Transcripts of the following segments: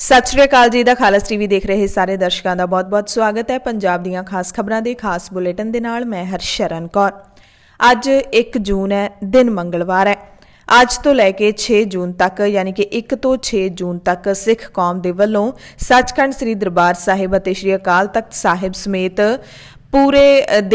ਸਤਿ ਸ਼੍ਰੀ ਅਕਾਲ ਜੀ ਦਾ ਖਾਲਸ ਟੀਵੀ ਦੇਖ ਰਹੇ ਸਾਰੇ ਦਰਸ਼ਕਾਂ ਦਾ ਬਹੁਤ-ਬਹੁਤ ਸਵਾਗਤ ਹੈ ਪੰਜਾਬ ਦੀਆਂ ਖਾਸ ਖਬਰਾਂ ਦੇ ਖਾਸ ਬੁਲੇਟਿਨ ਦੇ ਨਾਲ ਮੈਂ ਹਰਸ਼ਰਨ ਕੌਰ ਅੱਜ 1 ਜੂਨ ਹੈ ਦਿਨ ਮੰਗਲਵਾਰ ਹੈ ਅੱਜ ਤੋਂ ਲੈ ਕੇ 6 ਜੂਨ ਤੱਕ ਯਾਨੀ ਕਿ 1 ਤੋਂ 6 ਜੂਨ ਤੱਕ ਸਿੱਖ ਕੌਮ ਦੇ ਵੱਲੋਂ ਸੱਚਖੰਡ ਸ੍ਰੀ ਦਰਬਾਰ ਸਾਹਿਬ ਅਤੇ ਸ੍ਰੀ ਅਕਾਲ ਤਖਤ ਸਾਹਿਬ ਸਮੇਤ ਪੂਰੇ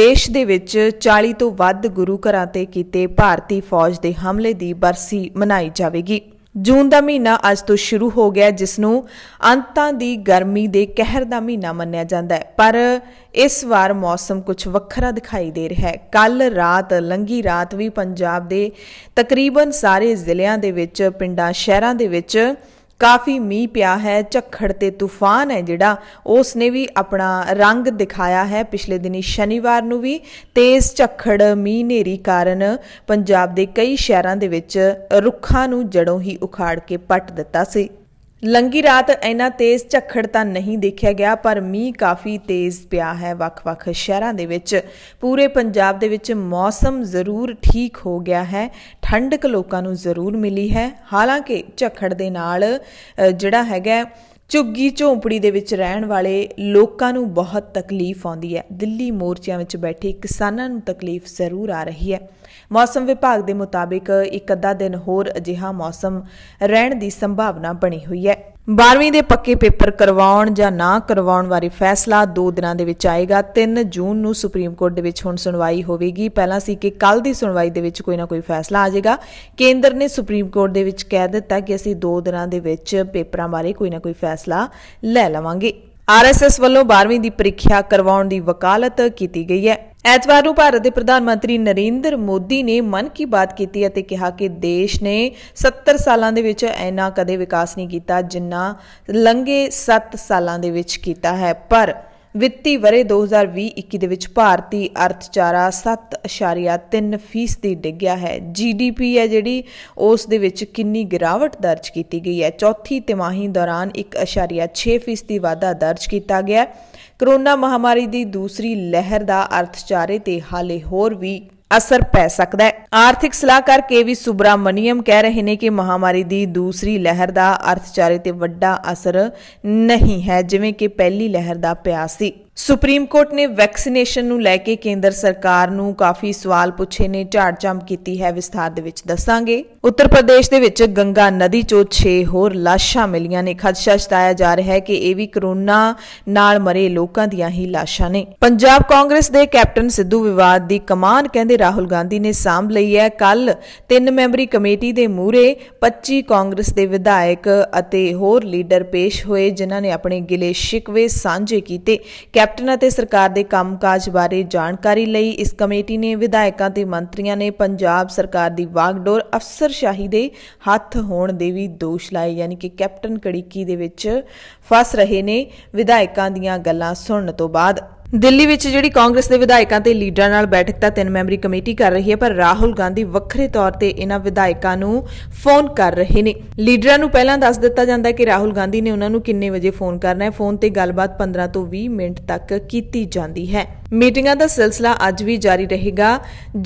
ਦੇਸ਼ ਦੇ ਵਿੱਚ 40 ਤੋਂ ਵੱਧ ਗੁਰੂ ਘਰਾਂ ਤੇ ਕੀਤੇ ਭਾਰਤੀ ਫੌਜ ਦੇ ਹਮਲੇ ਦੀ ਬਰਸੀ ਮਨਾਈ ਜਾਵੇਗੀ ਜੂਨ ਦਾ ਮਹੀਨਾ ਅੱਜ ਤੋਂ ਸ਼ੁਰੂ ਹੋ ਗਿਆ ਜਿਸ ਨੂੰ ਅੰਤਾਂ ਦੀ ਗਰਮੀ ਦੇ ਕਹਿਰ ਦਾ ਮਹੀਨਾ ਮੰਨਿਆ ਜਾਂਦਾ ਹੈ ਪਰ ਇਸ ਵਾਰ ਮੌਸਮ ਕੁਝ ਵੱਖਰਾ ਦਿਖਾਈ ਦੇ ਰਿਹਾ ਹੈ ਕੱਲ ਰਾਤ ਲੰਗੀ ਰਾਤ ਵੀ ਪੰਜਾਬ ਦੇ ਤਕਰੀਬਨ ਸਾਰੇ ਜ਼ਿਲ੍ਹਿਆਂ ਦੇ ਵਿੱਚ ਪਿੰਡਾਂ ਸ਼ਹਿਰਾਂ ਦੇ ਵਿੱਚ ਕਾਫੀ ਮੀਂਹ ਪਿਆ ਹੈ ਝੱਖੜ ਤੇ ਤੂਫਾਨ ਹੈ ਜਿਹੜਾ ਉਸ ਨੇ ਵੀ ਆਪਣਾ ਰੰਗ ਦਿਖਾਇਆ ਹੈ ਪਿਛਲੇ ਦਿਨੀ ਸ਼ਨੀਵਾਰ ਨੂੰ ਵੀ ਤੇਜ਼ ਝੱਖੜ ਮੀਂਹ ਨੇਰੀ ਕਾਰਨ ਪੰਜਾਬ ਦੇ ਕਈ ਸ਼ਹਿਰਾਂ ਦੇ ਵਿੱਚ ਰੁੱਖਾਂ ਨੂੰ ਜੜੋਂ ਹੀ ਉਖਾੜ ਕੇ ਪੱਟ ਦਿੱਤਾ ਸੀ ਲੰਗੀ ਰਾਤ ਇੰਨਾ ਤੇਜ਼ ਝੱਖੜ ਤਾਂ ਨਹੀਂ ਦੇਖਿਆ ਗਿਆ ਪਰ ਮੀਂਹ ਕਾਫੀ ਤੇਜ਼ ਪਿਆ ਹੈ ਵੱਖ-ਵੱਖ ਸ਼ਹਿਰਾਂ ਦੇ ਵਿੱਚ ਪੂਰੇ ਪੰਜਾਬ ਦੇ ਵਿੱਚ ਮੌਸਮ ਜ਼ਰੂਰ ਠੀਕ ਹੋ ਗਿਆ ਹੈ ਠੰਡਕ ਲੋਕਾਂ ਨੂੰ ਜ਼ਰੂਰ ਮਿਲੀ ਹੈ ਹਾਲਾਂਕਿ ਝੱਖੜ ਦੇ ਨਾਲ ਜਿਹੜਾ ਹੈਗਾ ਝੁੱਗੀ ਝੌਂਪੜੀ ਦੇ ਵਿੱਚ ਰਹਿਣ ਵਾਲੇ ਲੋਕਾਂ ਨੂੰ ਬਹੁਤ ਤਕਲੀਫ ਆਉਂਦੀ ਹੈ ਦਿੱਲੀ ਮੋਰਚਿਆਂ ਵਿੱਚ ਬੈਠੇ ਕਿਸਾਨਾਂ ਨੂੰ ਤਕਲੀਫ ਜ਼ਰੂਰ ਆ ਰਹੀ ਹੈ ਮੌਸਮ ਵਿਭਾਗ ਦੇ ਮੁਤਾਬਿਕ ਇੱਕ ਅੱਧਾ ਦਿਨ ਹੋਰ ਅਜਿਹਾ ਮੌਸਮ ਰਹਿਣ ਦੀ ਸੰਭਾਵਨਾ ਬਣੀ ਹੋਈ ਹੈ 12ਵੀਂ ਦੇ ਪੱਕੇ ਪੇਪਰ ਕਰਵਾਉਣ ਜਾਂ ਨਾ ਕਰਵਾਉਣ ਬਾਰੇ ਫੈਸਲਾ 2 ਦਿਨਾਂ ਦੇ ਵਿੱਚ ਆਏਗਾ 3 ਜੂਨ ਨੂੰ ਸੁਪਰੀਮ ਕੋਰਟ ਦੇ ਵਿੱਚ ਹੁਣ ਸੁਣਵਾਈ ਹੋਵੇਗੀ ਪਹਿਲਾਂ ਸੀ ਕਿ ਕੱਲ ਦੀ ਸੁਣਵਾਈ ਦੇ ਵਿੱਚ ਕੋਈ ਨਾ ਕੋਈ ਫੈਸਲਾ ਆ ਜਾਏਗਾ ਕੇਂਦਰ ਨੇ ਸੁਪਰੀਮ ਕੋਰਟ ਦੇ ਵਿੱਚ ਕਹਿ ਦਿੱਤਾ ਕਿ ਅਸੀਂ 2 ਦਿਨਾਂ ਦੇ ਵਿੱਚ ਪੇਪਰਾਂ ਬਾਰੇ ਕੋਈ ਨਾ ਕੋਈ ਫੈਸਲਾ ਲੈ ਲਵਾਂਗੇ ਆਰਐਸਐਸ ਵੱਲੋਂ 12ਵੀਂ ਦੀ ਪ੍ਰੀਖਿਆ ਕਰਵਾਉਣ ਦੀ ਵਕਾਲਤ ਕੀਤੀ ਗਈ ਹੈ ਐਤਵਾਰ ਨੂੰ ਭਾਰਤ ਦੇ ਪ੍ਰਧਾਨ ਮੰਤਰੀ ਨਰਿੰਦਰ ਮੋਦੀ ਨੇ ਮਨ ਕੀ ਬਾਤ ਕੀਤੀ ਅਤੇ ਕਿਹਾ ਕਿ ਦੇਸ਼ ਨੇ 70 ਸਾਲਾਂ ਦੇ ਵਿੱਚ ਇੰਨਾ ਕਦੇ ਵਿਕਾਸ ਨਹੀਂ ਕੀਤਾ ਜਿੰਨਾ ਲੰਘੇ 7 ਸਾਲਾਂ ਦੇ ਵਿੱਚ ਕੀਤਾ ਹੈ ਪਰ ਵਿੱਤੀ ਵਰੇ 2020-21 ਦੇ ਵਿੱਚ ਭਾਰਤੀ ਅਰਥਚਾਰਾ 7.3 ਦੀ ਡਿੱਗਿਆ ਹੈ ਜੀਡੀਪੀ ਹੈ ਜਿਹੜੀ ਉਸ ਦੇ ਵਿੱਚ ਕਿੰਨੀ ਗਿਰਾਵਟ ਦਰਜ ਕੀਤੀ ਗਈ ਹੈ ਚੌਥੀ ਤਿਮਾਹੀ ਦੌਰਾਨ 1.6 ਦੀ ਵਾਧਾ ਦਰਜ ਕੀਤਾ ਗਿਆ ਕਰੋਨਾ ਮਹਾਮਾਰੀ ਦੀ ਦੂਸਰੀ ਲਹਿਰ ਦਾ ਅਰਥਚਾਰੇ ਤੇ ਹਾਲੇ ਹੋਰ ਵੀ ਅਸਰ ਪੈ ਸਕਦਾ ਹੈ ਆਰਥਿਕ ਸਲਾਹਕਾਰ ਕੇਵੀ ਸੁਬਰਾਮਨੀਅਮ ਕਹਿ ਰਹੇ ਨੇ ਕਿ ਮਹਾਮਾਰੀ ਦੀ ਦੂਸਰੀ ਲਹਿਰ ਦਾ ਅਰਥਚਾਰੇ ਤੇ ਵੱਡਾ ਅਸਰ ਨਹੀਂ ਹੈ ਜਿਵੇਂ ਕਿ ਪਹਿਲੀ ਲਹਿਰ ਦਾ ਪਿਆ ਸੀ ਸੁਪਰੀਮ ਕੋਰਟ ਨੇ ਵੈਕਸੀਨੇਸ਼ਨ ਨੂੰ ਲੈ ਕੇ ਕੇਂਦਰ ਸਰਕਾਰ ਨੂੰ ਕਾਫੀ ਸਵਾਲ ਪੁੱਛੇ ਨੇ ਝਾੜ ਝਾੜਝਾਮ ਕੀਤੀ ਹੈ ਵਿਸਥਾਰ ਦੇ ਵਿੱਚ ਦੱਸਾਂਗੇ ਉੱਤਰ ਪ੍ਰਦੇਸ਼ ਦੇ ਵਿੱਚ ਗੰਗਾ ਨਦੀ ਚੋਂ 6 ਹੋਰ ਲਾਸ਼ਾਂ ਮਿਲੀਆਂ ਨੇ ਖਦਸ਼ਾ ਜਤਾਇਆ ਜਾ ਰਿਹਾ ਹੈ ਕਿ ਇਹ ਵੀ ਕਰੋਨਾ ਨਾਲ ਮਰੇ ਲੋਕਾਂ ਦੀਆਂ ਹੀ ਲਾਸ਼ਾਂ ਨੇ ਪੰਜਾਬ ਕਾਂਗਰਸ ਦੇ ਕੈਪਟਨ ਸਿੱਧੂ ਵਿਵਾਦ ਦੀ ਕਮਾਨ ਕਹਿੰਦੇ ਰਾਹੁਲ ਗਾਂਧੀ ਨੇ ਸਾਂਭ ਲਈ ਹੈ ਕੱਲ ਤਿੰਨ ਮੈਂਬਰੀ ਕਮੇਟੀ ਦੇ ਮੂਹਰੇ 25 ਕਾਂਗਰਸ ਦੇ ਵਿਧਾਇਕ ਅਤੇ ਹੋਰ ਲੀਡਰ ਪੇਸ਼ ਹੋਏ ਜਿਨ੍ਹਾਂ ਨੇ ਆਪਣੇ ਗਿਲੇ ਸ਼ਿਕਵੇ ਸਾਂਝੇ ਕੀਤੇ ਕੈਪਟਨ ਅਤੇ ਸਰਕਾਰ ਦੇ ਕੰਮਕਾਜ ਬਾਰੇ ਜਾਣਕਾਰੀ ਲਈ ਇਸ ਕਮੇਟੀ ਨੇ ਵਿਧਾਇਕਾਂ ਤੇ ਮੰਤਰੀਆਂ ਨੇ ਪੰਜਾਬ ਸਰਕਾਰ ਦੀ ਵਾਗਡੋਰ ਅਫਸਰਸ਼ਾਹੀ ਦੇ ਹੱਥ ਹੋਣ ਦੇ ਵੀ ਦੋਸ਼ ਲਾਏ ਯਾਨੀ ਕਿ ਕੈਪਟਨ ਕੜੀਕੀ ਦੇ ਵਿੱਚ ਫਸ ਰਹੇ ਨੇ ਵਿਧਾਇਕਾਂ ਦੀਆਂ ਗੱਲਾਂ ਸੁਣਨ ਤੋਂ ਬਾਅਦ ਦਿੱਲੀ ਵਿੱਚ ਜਿਹੜੀ ਕਾਂਗਰਸ ਦੇ ਵਿਧਾਇਕਾਂ ਤੇ ਲੀਡਰਾਂ ਨਾਲ ਬੈਠਕ ਤਾਂ ਤਿੰਨ ਮੈਂਬਰੀ ਕਮੇਟੀ ਕਰ ਰਹੀ ਹੈ ਪਰ ਰਾਹੁਲ ਗਾਂਧੀ ਵੱਖਰੇ ਤੌਰ ਤੇ ਇਹਨਾਂ ਵਿਧਾਇਕਾਂ ਨੂੰ ਫੋਨ ਕਰ ਰਹੇ ਨੇ ਲੀਡਰਾਂ ਨੂੰ ਪਹਿਲਾਂ ਦੱਸ ਦਿੱਤਾ ਜਾਂਦਾ ਹੈ ਕਿ ਰਾਹੁਲ ਗਾਂਧੀ ਨੇ ਉਹਨਾਂ ਨੂੰ ਕਿੰਨੇ ਵਜੇ ਫੋਨ ਕਰਨਾ ਹੈ ਫੋਨ ਤੇ ਗੱਲਬਾਤ 15 ਤੋਂ 20 ਮਿੰਟ ਤੱਕ ਕੀਤੀ ਜਾਂਦੀ ਹੈ ਮੀਟਿੰਗਾਂ ਦਾ ਸਿਲਸਿਲਾ ਅੱਜ ਵੀ ਜਾਰੀ ਰਹੇਗਾ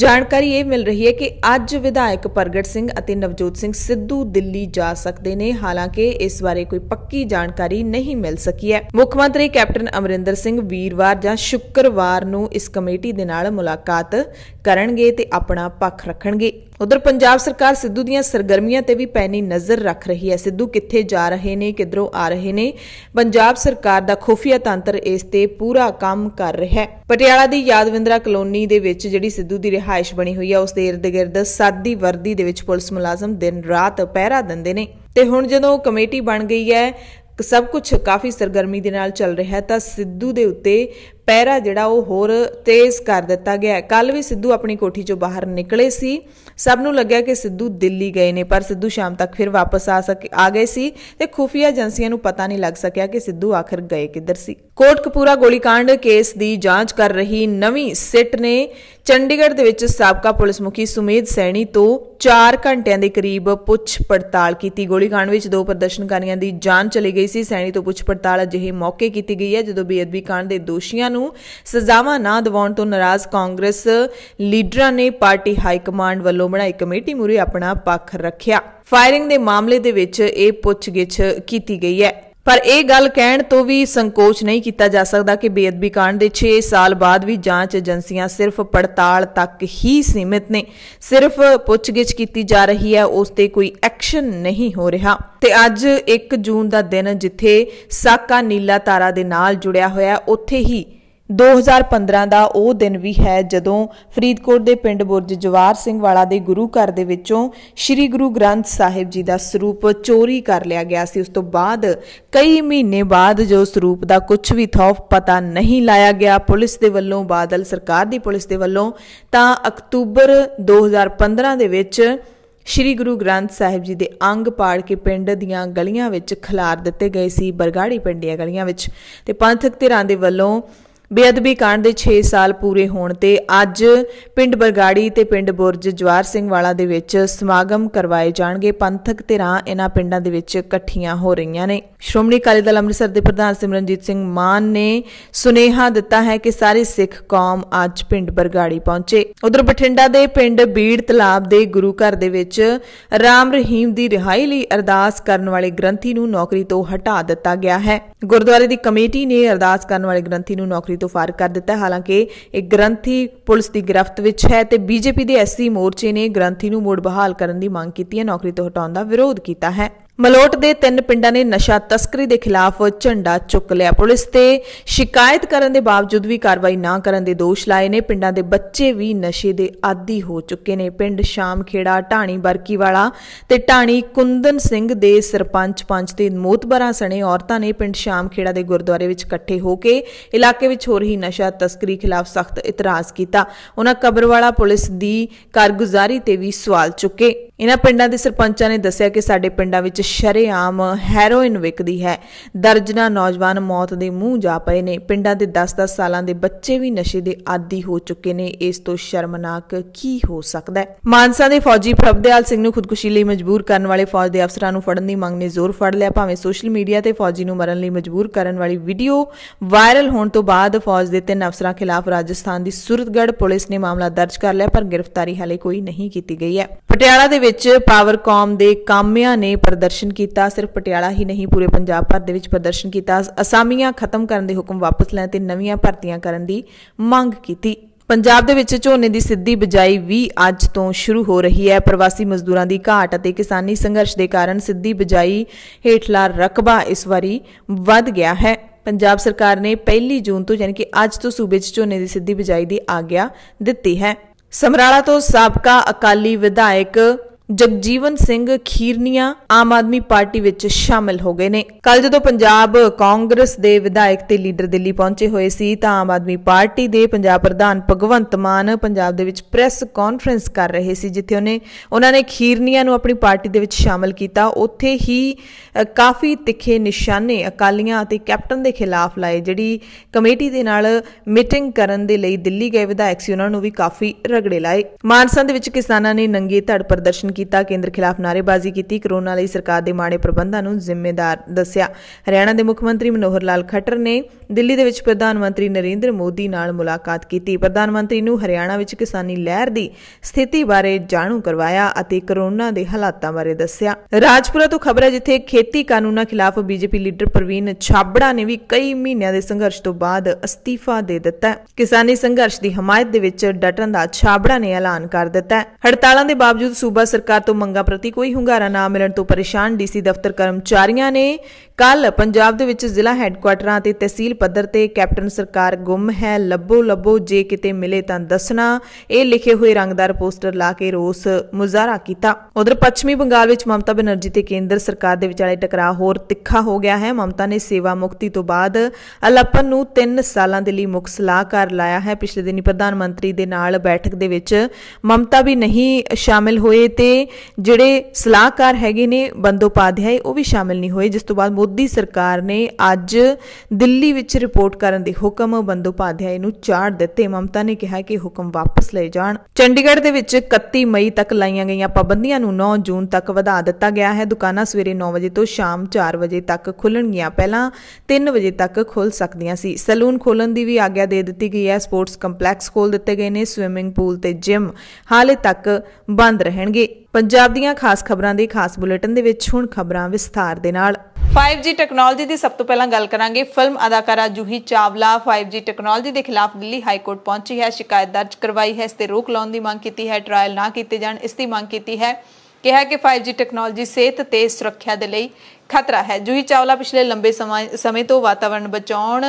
ਜਾਣਕਾਰੀ ਇਹ ਮਿਲ ਰਹੀ ਹੈ ਕਿ ਅੱਜ ਵਿਧਾਇਕ ਪ੍ਰਗਟ ਸਿੰਘ ਅਤੇ ਨਵਜੋਤ ਸਿੰਘ ਸਿੱਧੂ ਦਿੱਲੀ ਜਾ ਸਕਦੇ ਨੇ ਹਾਲਾਂਕਿ ਇਸ ਬਾਰੇ ਕੋਈ ਪੱਕੀ ਜਾਣਕਾਰੀ ਨਹੀਂ ਮਿਲ ਸਕੀ ਹੈ ਮੁੱਖ ਮੰਤਰੀ ਕੈਪਟਨ ਅਮਰਿੰਦਰ ਸਿੰਘ ਵੀਰਵਾਰ ਜਾਂ ਸ਼ੁੱਕਰਵਾਰ ਨੂੰ ਇਸ ਕਮੇਟੀ ਦੇ ਨਾਲ ਮੁਲਾਕਾਤ ਕਰਨਗੇ ਤੇ ਆਪਣਾ ਪੱਖ ਰੱਖਣਗੇ ਉਧਰ ਪੰਜਾਬ ਸਰਕਾਰ ਸਿੱਧੂ ਦੀਆਂ ਸਰਗਰਮੀਆਂ ਤੇ ਵੀ ਪੈਣੀ ਨਜ਼ਰ ਰੱਖ ਰਹੀ ਹੈ ਸਿੱਧੂ ਕਿੱਥੇ ਜਾ ਰਹੇ ਨੇ ਕਿਧਰੋਂ ਆ ਰਹੇ ਨੇ ਪੰਜਾਬ ਸਰਕਾਰ ਦਾ ਖੁਫੀਆ ਤੰਤਰ ਇਸ ਤੇ ਪੂਰਾ ਕੰਮ ਕਰ ਰਿਹਾ ਹੈ ਪਟਿਆਲਾ ਦੀ ਯਾਦਵਿੰਦਰਾ ਕਲੋਨੀ ਦੇ ਵਿੱਚ ਜਿਹੜੀ ਸਿੱਧੂ ਦੀ ਰਿਹਾਇਸ਼ ਬਣੀ ਹੋਈ ਹੈ ਉਸ ਦੇ ird-gird ਸਾਦੀ ਵਰਦੀ ਦੇ ਵਿੱਚ ਪੁਲਿਸ ਮੁਲਾਜ਼ਮ ਦਿਨ ਰਾਤ ਪਹਿਰਾ ਦਿੰਦੇ ਨੇ ਤੇ ਹੁਣ ਜਦੋਂ ਕਮੇਟੀ ਬਣ ਗਈ ਹੈ ਸਭ ਕੁਝ ਕਾਫੀ ਸਰਗਰਮੀ ਦੇ ਨਾਲ ਚੱਲ ਰਿਹਾ ਹੈ ਤਾਂ ਸਿੱਧੂ ਦੇ ਉੱਤੇ ਪਹਿਰਾ ਜਿਹੜਾ ਉਹ ਹੋਰ ਤੇਜ਼ ਕਰ ਦਿੱਤਾ ਗਿਆ ਕੱਲ ਵੀ ਸਿੱਧੂ ਆਪਣੀ ਕੋਠੀ ਚੋਂ ਬਾਹਰ ਨਿਕਲੇ ਸੀ ਸਭ ਨੂੰ ਲੱਗਿਆ ਕਿ ਸਿੱਧੂ ਦਿੱਲੀ ਗਏ ਨੇ ਪਰ ਸਿੱਧੂ ਸ਼ਾਮ ਤੱਕ ਫਿਰ ਵਾਪਸ ਆ ਸਕੇ ਆ ਗਏ ਸੀ ਤੇ ਖੁਫੀਆ ਏਜੰਸੀਆਂ ਨੂੰ ਪਤਾ ਨਹੀਂ ਲੱਗ ਸਕਿਆ ਕਿ ਸਿੱਧੂ ਆਖਰ ਗਏ ਕਿੱਧਰ ਸੀ ਕੋਟਕਪੂਰਾ ਗੋਲੀकांड ਕੇਸ ਦੀ ਜਾਂਚ ਕਰ ਰਹੀ ਨਵੀਂ ਸਿੱਟ ਨੇ ਚੰਡੀਗੜ੍ਹ ਦੇ ਵਿੱਚ ਸਾਬਕਾ ਪੁਲਿਸ ਮੁਖੀ ਸੁਮੇਧ ਸੈਣੀ ਤੋਂ 4 ਘੰਟਿਆਂ ਦੇ ਕਰੀਬ ਪੁੱਛ ਪੜਤਾਲ ਕੀਤੀ ਗੋਲੀकांड ਵਿੱਚ ਦੋ ਪ੍ਰਦਰਸ਼ਨਕਾਰੀਆਂ ਦੀ ਜਾਨ ਚਲੀ ਗਈ ਸੀ ਸੈਣੀ ਤੋਂ ਪੁੱਛ ਪੜਤਾਲ ਅਜਿਹੇ ਮੌਕੇ ਕੀਤੀ ਗਈ ਹੈ ਜਦੋਂ ਬੇਅਦਬੀ ਕਾਂਡ ਦੇ ਦੋਸ਼ੀਆਂ ਨੂੰ ਸਜ਼ਾਵਾਂ ਨਾ ਦਿਵਾਉਣ ਤੋਂ ਨਾਰਾਜ਼ ਕਾਂਗਰਸ ਲੀਡਰਾਂ ਨੇ ਪਾਰਟੀ ਹਾਈ ਕਮਾਂਡ ਵੱਲੋਂ ਬਣਾਈ ਕਮੇਟੀ ਮੂਰੇ ਆਪਣਾ ਪੱਖ ਰੱਖਿਆ ਫਾਇਰਿੰਗ ਦੇ ਮਾਮਲੇ ਦੇ ਵਿੱਚ ਇਹ ਪੁੱਛਗਿੱਛ ਕੀਤੀ ਗਈ ਹੈ ਪਰ ਇਹ ਗੱਲ ਕਹਿਣ ਤੋਂ ਵੀ ਸੰਕੋਚ ਨਹੀਂ ਕੀਤਾ ਜਾ ਸਕਦਾ ਕਿ ਬੇਅਦਬੀ ਕਾਂਡ ਦੇ 6 ਸਾਲ ਬਾਅਦ ਵੀ ਜਾਂਚ ਏਜੰਸੀਆਂ ਸਿਰਫ ਪੜਤਾਲ ਤੱਕ ਹੀ ਸੀਮਿਤ ਨੇ ਸਿਰਫ ਪੁੱਛਗਿੱਛ ਕੀਤੀ ਜਾ ਰਹੀ ਹੈ ਉਸ ਤੇ ਕੋਈ ਐਕਸ਼ਨ ਨਹੀਂ ਹੋ ਰਿਹਾ ਤੇ ਅੱਜ 1 ਜੂਨ ਦਾ ਦਿਨ ਜਿੱਥੇ ਸਾਕਾ ਨੀਲਾ ਤਾਰਾ ਦੇ ਨਾਲ ਜੁੜਿਆ ਹੋਇਆ ਉੱਥੇ ਹੀ 2015 ਦਾ ਉਹ ਦਿਨ ਵੀ ਹੈ ਜਦੋਂ ਫਰੀਦਕੋਟ ਦੇ ਪਿੰਡ ਬੁਰਜ ਜਵਾਰ ਸਿੰਘ ਵਾਲਾ ਦੇ ਗੁਰੂ ਘਰ ਦੇ ਵਿੱਚੋਂ ਸ੍ਰੀ ਗੁਰੂ ਗ੍ਰੰਥ ਸਾਹਿਬ ਜੀ ਦਾ ਸਰੂਪ ਚੋਰੀ ਕਰ ਲਿਆ ਗਿਆ ਸੀ ਉਸ ਤੋਂ ਬਾਅਦ ਕਈ ਮਹੀਨੇ ਬਾਅਦ ਜੋ ਸਰੂਪ ਦਾ ਕੁਝ ਵੀ ਥੌਫ ਪਤਾ ਨਹੀਂ ਲਾਇਆ ਗਿਆ ਪੁਲਿਸ ਦੇ ਵੱਲੋਂ ਬਾਦਲ ਸਰਕਾਰ ਦੀ ਪੁਲਿਸ ਦੇ ਵੱਲੋਂ ਤਾਂ ਅਕਤੂਬਰ 2015 ਦੇ ਵਿੱਚ ਸ਼੍ਰੀ ਗੁਰੂ ਗ੍ਰੰਥ ਸਾਹਿਬ ਜੀ ਦੇ ਅੰਗ ਪਾੜ ਕੇ ਪਿੰਡ ਦੀਆਂ ਗਲੀਆਂ ਵਿੱਚ ਖਿਲਾਰ ਦਿੱਤੇ ਗਏ ਸੀ ਬਰਗਾੜੀ ਪਿੰਡ ਦੀਆਂ ਗਲੀਆਂ ਵਿੱਚ ਤੇ ਪੰਥਕ ਧਿਰਾਂ ਦੇ ਵੱਲੋਂ ਬੇਅਦਬੀ ਕਾਂਡ ਦੇ 6 ਸਾਲ ਪੂਰੇ ਹੋਣ ਤੇ ਅੱਜ ਪਿੰਡ ਬਰਗਾੜੀ ਤੇ ਪਿੰਡ ਬੁਰਜ ਜਵਾਰ ਸਿੰਘ ਵਾਲਾ ਦੇ ਵਿੱਚ ਸਮਾਗਮ ਕਰਵਾਏ ਜਾਣਗੇ ਪੰਥਕ ਧਿਰਾਂ ਇਹਨਾਂ ਪਿੰਡਾਂ ਦੇ ਵਿੱਚ ਇਕੱਠੀਆਂ ਹੋ ਰਹੀਆਂ ਨੇ ਸ਼੍ਰੋਮਣੀ ਅਕਾਲੀ ਦਲ ਅੰਮ੍ਰਿਤਸਰ ਦੇ ਪ੍ਰਧਾਨ ਸਿਮਰਨਜੀਤ ਸਿੰਘ ਮਾਨ ਨੇ ਸੁਨੇਹਾ ਦਿੱਤਾ ਹੈ ਕਿ ਸਾਰੀ ਸਿੱਖ ਕੌਮ ਅੱਜ ਪਿੰਡ ਬਰਗਾੜੀ ਪਹੁੰਚੇ ਉਧਰ ਬਠਿੰਡਾ ਦੇ ਪਿੰਡ ਬੀੜ ਤਲਾਬ ਦੇ ਗੁਰੂ ਘਰ ਦੇ ਵਿੱਚ ਰਾਮ ਰਹੀਮ ਦੀ ਰਿਹਾਈ ਲਈ ਅਰਦਾਸ ਕਰਨ ਵਾਲੇ ਗ੍ਰੰਥੀ ਨੂੰ ਨੌਕਰੀ ਤੋਂ ਹਟਾ ਦਿੱਤਾ ਗਿਆ ਹੈ ਗੁਰਦੁਆਰੇ ਦੀ ਕਮੇਟੀ ਨੇ ਅਰਦਾਸ ਕਰਨ ਵਾਲੇ ਗ੍ਰੰਥੀ ਨੂੰ ਨੌਕਰੀ ਨੌਕਰੀ ਤੋਂ ਫਾਰਗ ਕਰ ਦਿੱਤਾ ਹਾਲਾਂਕਿ ਇਹ ਗ੍ਰੰਥੀ ਪੁਲਿਸ ਦੀ ਗ੍ਰਿਫਤ ਵਿੱਚ ਹੈ ਤੇ ਬੀਜੇਪੀ ਦੇ ਐਸਸੀ ਮੋਰਚੇ ਨੇ ਗ੍ਰੰਥੀ ਨੂੰ ਮੋੜ ਬਹਾਲ ਕਰਨ ਦੀ ਮੰਗ ਕੀਤੀ ਹੈ ਨੌਕਰੀ ਤੋਂ ਹਟਾਉਣ ਦਾ ਵਿਰੋਧ ਕੀਤਾ ਹੈ ਮਲੋਟ ਦੇ ਤਿੰਨ ਪਿੰਡਾਂ ਨੇ ਨਸ਼ਾ ਤਸਕਰੀ ਦੇ ਖਿਲਾਫ ਝੰਡਾ ਚੁੱਕ ਲਿਆ ਪੁਲਿਸ ਤੇ ਸ਼ਿਕਾਇਤ ਕਰਨ ਦੇ ਬਾਵਜੂਦ ਵੀ ਕਾਰਵਾਈ ਨਾ ਕਰਨ ਦੇ ਦੋਸ਼ ਲਾਏ ਨੇ ਪਿੰਡਾਂ ਦੇ ਬੱਚੇ ਵੀ ਨਸ਼ੇ ਦੇ ਆਦੀ ਹੋ ਚੁੱਕੇ ਨੇ ਪਿੰਡ ਸ਼ਾਮਖੇੜਾ ਢਾਣੀ ਵਾਲਾ ਤੇ ਢਾਣੀ ਕੁੰਦਨ ਸਿੰਘ ਦੇ ਸਰਪੰਚ ਪੰਚ ਤੇ ਮੋਤਬਰਾਂ ਸਣੇ ਔਰਤਾਂ ਨੇ ਪਿੰਡ ਸ਼ਾਮਖੇੜਾ ਦੇ ਗੁਰਦੁਆਰੇ ਵਿੱਚ ਇਕੱਠੇ ਹੋ ਕੇ ਇਲਾਕੇ ਵਿੱਚ ਹੋ ਰਹੀ ਨਸ਼ਾ ਤਸਕਰੀ ਖਿਲਾਫ ਸਖਤ ਇਤਰਾਜ਼ ਕੀਤਾ ਉਹਨਾਂ ਕਬਰਵਾਲਾ ਪੁਲਿਸ ਦੀ ਕਾਰਗੁਜ਼ਾਰੀ ਤੇ ਵੀ ਸਵਾਲ ਚੁੱਕੇ ਇਹਨਾਂ ਪਿੰਡਾਂ ਦੇ ਸਰਪੰਚਾਂ ਨੇ ਦੱਸਿਆ ਕਿ ਸਾਡੇ ਪਿੰਡਾਂ ਵਿੱਚ ਸ਼ਰੇਆਮ ਹੈਰੋਇਨ ਵਿਕਦੀ ਹੈ ਦਰਜਨਾ ਨੌਜਵਾਨ ਮੌਤ ਦੇ ਮੂੰਹ ਜਾ ਪਏ ਨੇ ਪਿੰਡਾਂ ਦੇ 10-10 ਸਾਲਾਂ ਦੇ ਬੱਚੇ ਵੀ ਨਸ਼ੇ ਦੇ ਆਦੀ ਹੋ ਚੁੱਕੇ ਨੇ ਇਸ ਤੋਂ ਸ਼ਰਮਨਾਕ ਕੀ ਹੋ ਸਕਦਾ ਹੈ ਮਾਨਸਾ ਦੇ ਫੌਜੀ ਫਰਬਦੇਵਾਲ ਸਿੰਘ ਨੂੰ ਖੁਦਕੁਸ਼ੀ ਲਈ ਮਜਬੂਰ ਕਰਨ ਵਾਲੇ ਫੌਜ ਦੇ ਅਫਸਰਾਂ ਨੂੰ ਫੜਨ ਦੀ ਮੰਗ ਨੇ ਜ਼ੋਰ ਫੜ ਲਿਆ ਭਾਵੇਂ ਸੋਸ਼ਲ ਮੀਡੀਆ ਤੇ ਫੌਜੀ ਨੂੰ ਮਰਨ ਲਈ ਮਜਬੂਰ ਕਰਨ ਵਾਲੀ ਵੀਡੀਓ ਵਾਇਰਲ ਹੋਣ ਤੋਂ ਬਾਅਦ ਫੌਜ ਦੇ ਤਿੰਨ ਅਫਸਰਾਂ ਖਿਲਾਫ ਰਾਜਸਥਾਨ ਦੀ ਸੁਰਤਗੜ ਪੁਲਿਸ ਨੇ ਮਾਮਲਾ ਦਰਜ ਕਰ ਲਿਆ ਪਰ ਗ੍ਰਿਫਤਾਰੀ ਹਾਲੇ ਕੋਈ ਨਹੀਂ ਕੀਤੀ ਗਈ ਹੈ ਪਟਿਆਲਾ ਦੇ ਵਿੱਚ ਪਾਵਰਕਾਮ ਦੇ ਕਾਮਿਆਂ ਨੇ ਪ੍ਰਦਰਸ਼ਨ ਕੀਤਾ ਸਿਰਫ ਪਟਿਆਲਾ ਹੀ ਨਹੀਂ ਪੂਰੇ ਪੰਜਾਬ ਭਰ ਦੇ ਵਿੱਚ ਪ੍ਰਦਰਸ਼ਨ ਕੀਤਾ ਅਸਾਮੀਆਂ ਖਤਮ ਕਰਨ ਦੇ ਹੁਕਮ ਵਾਪਸ ਲੈਣ ਤੇ ਨਵੀਆਂ ਭਰਤੀਆਂ ਕਰਨ ਦੀ ਮੰਗ ਕੀਤੀ ਪੰਜਾਬ ਦੇ ਵਿੱਚ ਝੋਨੇ ਦੀ ਸਿੱਧੀ ਬਜਾਈ ਵੀ ਅੱਜ ਤੋਂ ਸ਼ੁਰੂ ਹੋ ਰਹੀ ਹੈ ਪ੍ਰਵਾਸੀ ਮਜ਼ਦੂਰਾਂ ਦੀ ਘਾਟ ਅਤੇ ਕਿਸਾਨੀ ਸੰਘਰਸ਼ ਦੇ ਕਾਰਨ ਸਿੱਧੀ ਬਜਾਈ ਹੇਠਲਾ ਰਕਬਾ ਇਸ ਵਾਰੀ ਵੱਧ ਗਿਆ ਹੈ ਪੰਜਾਬ ਸਰਕਾਰ ਨੇ 1 ਜੂਨ ਤੋਂ ਯਾਨੀ ਕਿ ਅੱਜ ਤੋਂ ਸੂਬੇ 'ਚ ਝੋਨੇ ਦੀ ਸਿੱਧੀ ਬਜਾਈ ਦੀ ਆਗਿਆ ਦਿੱਤੀ ਹੈ ਸਮਰਾਲਾ ਤੋਂ ਸਾਬਕਾ ਅਕਾਲੀ ਵਿਧਾਇਕ ਜਗਜੀਵਨ ਸਿੰਘ ਖੀਰਨੀਆ ਆਮ ਆਦਮੀ ਪਾਰਟੀ ਵਿੱਚ ਸ਼ਾਮਲ ਹੋ ਗਏ ਨੇ ਕੱਲ ਜਦੋਂ ਪੰਜਾਬ ਕਾਂਗਰਸ ਦੇ ਵਿਧਾਇਕ ਤੇ ਲੀਡਰ ਦਿੱਲੀ ਪਹੁੰਚੇ ਹੋਏ ਸੀ ਤਾਂ ਆਮ ਆਦਮੀ ਪਾਰਟੀ ਦੇ ਪੰਜਾਬ ਪ੍ਰਧਾਨ ਭਗਵੰਤ ਮਾਨ ਪੰਜਾਬ ਦੇ ਵਿੱਚ ਪ੍ਰੈਸ ਕਾਨਫਰੰਸ ਕਰ ਰਹੇ ਸੀ ਜਿੱਥੇ ਉਹਨੇ ਉਹਨਾਂ ਨੇ ਖੀਰਨੀਆ ਨੂੰ ਆਪਣੀ ਪਾਰਟੀ ਦੇ ਵਿੱਚ ਸ਼ਾਮਲ ਕੀਤਾ ਉੱਥੇ ਹੀ ਕਾਫੀ ਤਿੱਖੇ ਨਿਸ਼ਾਨੇ ਅਕਾਲੀਆਂ ਅਤੇ ਕੈਪਟਨ ਦੇ ਖਿਲਾਫ ਲਾਏ ਜਿਹੜੀ ਕਮੇਟੀ ਦੇ ਨਾਲ ਮੀਟਿੰਗ ਕਰਨ ਦੇ ਲਈ ਦਿੱਲੀ ਗਏ ਵਿਧਾਇਕ ਸੀ ਉਹਨਾਂ ਨੂੰ ਵੀ ਕਾਫੀ ਰਗੜੇ ਲਾਏ ਮਾਨਸਾ ਦੇ ਵਿੱਚ ਕਿਸਾਨਾਂ ਨੇ ਨੰਗੇ ਧੜ ਪ੍ਰਦਰਸ਼ਨ ਕੀਤਾ ਕੇਂਦਰ ਖਿਲਾਫ ਨਾਰੇਬਾਜ਼ੀ ਕੀਤੀ ਕਰੋਨਾ ਲਈ ਸਰਕਾਰ ਦੇ ਮਾੜੇ ਪ੍ਰਬੰਧਾਂ ਨੂੰ ਜ਼ਿੰਮੇਦਾਰ ਦੱਸਿਆ ਹਰਿਆਣਾ ਦੇ ਮੁੱਖ ਮੰਤਰੀ ਮਨੋਹਰ ਲਾਲ ਖੱਟਰ ਨੇ ਦਿੱਲੀ ਦੇ ਵਿੱਚ ਪ੍ਰਧਾਨ ਮੰਤਰੀ ਨਰਿੰਦਰ ਮੋਦੀ ਨਾਲ ਮੁਲਾਕਾਤ ਕੀਤੀ ਪ੍ਰਧਾਨ ਮੰਤਰੀ ਨੂੰ ਹਰਿਆਣਾ ਵਿੱਚ ਕਿਸਾਨੀ ਲਹਿਰ ਦੀ ਸਥਿਤੀ ਬਾਰੇ ਜਾਣੂ ਕਰਵਾਇਆ ਅਤੇ ਕਰੋਨਾ ਦੇ ਹਾਲਾਤਾਂ ਬਾਰੇ ਦੱਸਿਆ ਰਾਜਪੁਰਾ ਤੋਂ ਖਬਰ ਹੈ ਜਿੱਥੇ ਖੇਤੀ ਕਾਨੂੰਨਾਂ ਖਿਲਾਫ ਬੀਜੇਪੀ ਲੀਡਰ ਪ੍ਰਵੀਨ ਛਾਬੜਾ ਨੇ ਵੀ ਕਈ ਮਹੀਨਿਆਂ ਦੇ ਸੰਘਰਸ਼ ਤੋਂ ਬਾਅਦ ਅਸਤੀਫਾ ਦੇ ਦਿੱਤਾ ਕਿਸਾਨੀ ਸੰਘਰਸ਼ ਦੀ ਹਮਾਇਤ ਦੇ ਵਿੱਚ ਡਟਣ ਦਾ ਛਾਬੜਾ ਨੇ ਐਲਾਨ ਕਰ ਦਿੱਤਾ ਹੜਤਾਲਾਂ ਦੇ ਬਾਵਜੂਦ ਸੂਬਾ ਸਰਕਾਰ ਸਰਕਾਰ ਤੋਂ ਮੰਗਾਂ ਪ੍ਰਤੀ ਕੋਈ ਹੁੰਗਾਰਾ ਨਾ ਮਿਲਣ ਤੋਂ ਪਰੇਸ਼ਾਨ ਡੀਸੀ ਦਫ਼ਤਰ ਕਰਮਚਾਰੀਆਂ ਨੇ ਕੱਲ ਪੰਜਾਬ ਦੇ ਵਿੱਚ ਜ਼ਿਲ੍ਹਾ ਹੈੱਡਕੁਆਟਰਾਂ ਤੇ ਤਹਿਸੀਲ ਪੱਧਰ ਤੇ ਕੈਪਟਨ ਸਰਕਾਰ ਗੁੰਮ ਹੈ ਲੱਭੋ ਲੱਭੋ ਜੇ ਕਿਤੇ ਮਿਲੇ ਤਾਂ ਦੱਸਣਾ ਇਹ ਲਿਖੇ ਹੋਏ ਰੰਗਦਾਰ ਪੋਸਟਰ ਲਾ ਕੇ ਰੋਸ ਮੁਜ਼ਾਹਰਾ ਕੀਤਾ ਉਧਰ ਪੱਛਮੀ ਬੰਗਾਲ ਵਿੱਚ ਮਮਤਾ ਬਨਰਜੀ ਤੇ ਕੇਂਦਰ ਸਰਕਾਰ ਦੇ ਵਿਚਾਲੇ ਟਕਰਾਅ ਹੋਰ ਤਿੱਖਾ ਹੋ ਗਿਆ ਹੈ ਮਮਤਾ ਨੇ ਸੇਵਾ ਮੁਕਤੀ ਤੋਂ ਬਾਅਦ ਅਲੱਪਨ ਨੂੰ 3 ਸਾਲਾਂ ਦੇ ਲਈ ਮੁੱਖ ਸਲਾਹਕਾਰ ਲਾਇਆ ਹੈ ਪਿਛਲੇ ਦਿਨੀ ਪ੍ਰਧਾਨ ਮੰਤਰੀ ਦੇ ਨਾਲ ਬੈਠਕ ਦੇ ਵਿੱਚ ਮਮਤਾ ਵੀ ਨਹੀਂ ਸ਼ਾਮਿਲ ਹੋਏ ਤੇ ਜਿਹੜੇ ਸਲਾਹਕਾਰ ਹੈਗੇ ਨੇ ਬੰਦੋਪਾਧਿਆਏ ਉਹ ਵੀ ਸ਼ਾਮਿਲ ਨਹੀਂ ਹੋਏ ਜਿਸ ਤੋਂ ਬਾਅਦ ਮੋਦੀ ਸਰਕਾਰ ਨੇ ਅੱਜ ਦਿੱਲੀ ਵਿੱਚ ਰਿਪੋਰਟ ਕਰਨ ਦੇ ਹੁਕਮ ਬੰਦੋਪਾਧਿਆਏ ਨੂੰ ਚਾੜ ਦਿੱਤੇ ਮਮਤਾ ਨੇ ਕਿਹਾ ਕਿ ਹੁਕਮ ਵਾਪਸ ਲਏ ਜਾਣ ਚੰਡੀਗੜ੍ਹ ਦੇ ਵਿੱਚ 31 ਮਈ ਤੱਕ ਲਾਈਆਂ ਗਈਆਂ ਪਾਬੰਦੀਆਂ ਨੂੰ 9 ਜੂਨ ਤੱਕ ਵਧਾ ਦਿੱਤਾ ਗਿਆ ਹੈ ਦੁਕਾਨਾਂ ਸਵੇਰੇ 9 ਵਜੇ ਤੋਂ ਸ਼ਾਮ 4 ਵਜੇ ਤੱਕ ਖੁੱਲਣਗੀਆਂ ਪਹਿਲਾਂ 3 ਵਜੇ ਤੱਕ ਖੁੱਲ ਸਕਦੀਆਂ ਸੀ ਸੈਲੂਨ ਖੋਲਣ ਦੀ ਵੀ ਆਗਿਆ ਦੇ ਦਿੱਤੀ ਗਈ ਹੈ ਸਪੋਰਟਸ ਕੰਪਲੈਕਸ ਖੋਲ ਦਿੱਤੇ ਗਏ ਨੇ ਸਵਿਮਿੰਗ ਪੂਲ ਤੇ ਜਿਮ ਹਾਲੇ ਤੱਕ ਬੰਦ ਰਹਿਣਗੇ ਪੰਜਾਬ ਦੀਆਂ ਖਾਸ ਖਬਰਾਂ ਦੇ ਖਾਸ ਬੁਲੇਟਿਨ ਦੇ ਵਿੱਚ ਹੁਣ ਖਬਰਾਂ ਵਿਸਥਾਰ ਦੇ ਨਾਲ 5G ਟੈਕਨੋਲੋਜੀ ਦੀ ਸਭ ਤੋਂ ਪਹਿਲਾਂ ਗੱਲ ਕਰਾਂਗੇ ਫਿਲਮ ਅਦਾਕਾਰਾ ਜੂਹੀ ਚਾਵਲਾ 5G ਟੈਕਨੋਲੋਜੀ ਦੇ ਖਿਲਾਫ ਦਿੱਲੀ ਹਾਈ ਕੋਰਟ ਪਹੁੰਚੀ ਹੈ ਸ਼ਿਕਾਇਤ ਦਰਜ ਕਰਵਾਈ ਹੈ ਇਸ ਤੇ ਰੋਕ ਲਾਉਣ ਦੀ ਮੰਗ ਕੀਤੀ ਹੈ ਟ੍ਰਾਇਲ ਨਾ ਕੀਤੇ ਜਾਣ ਇਸ ਦੀ ਮੰਗ ਕੀਤੀ ਹੈ ਕਿਹਾ ਕਿ 5G ਟੈਕਨੋਲੋਜੀ ਸਿਹਤ ਤੇ ਸੁਰੱਖਿਆ ਦੇ ਲਈ ਖਤਰਾ ਹੈ ਜੂਹੀ ਚਾਵਲਾ ਪਿਛਲੇ ਲੰਬੇ ਸਮੇਂ ਤੋਂ ਵਾਤਾਵਰਣ ਬਚਾਉਣ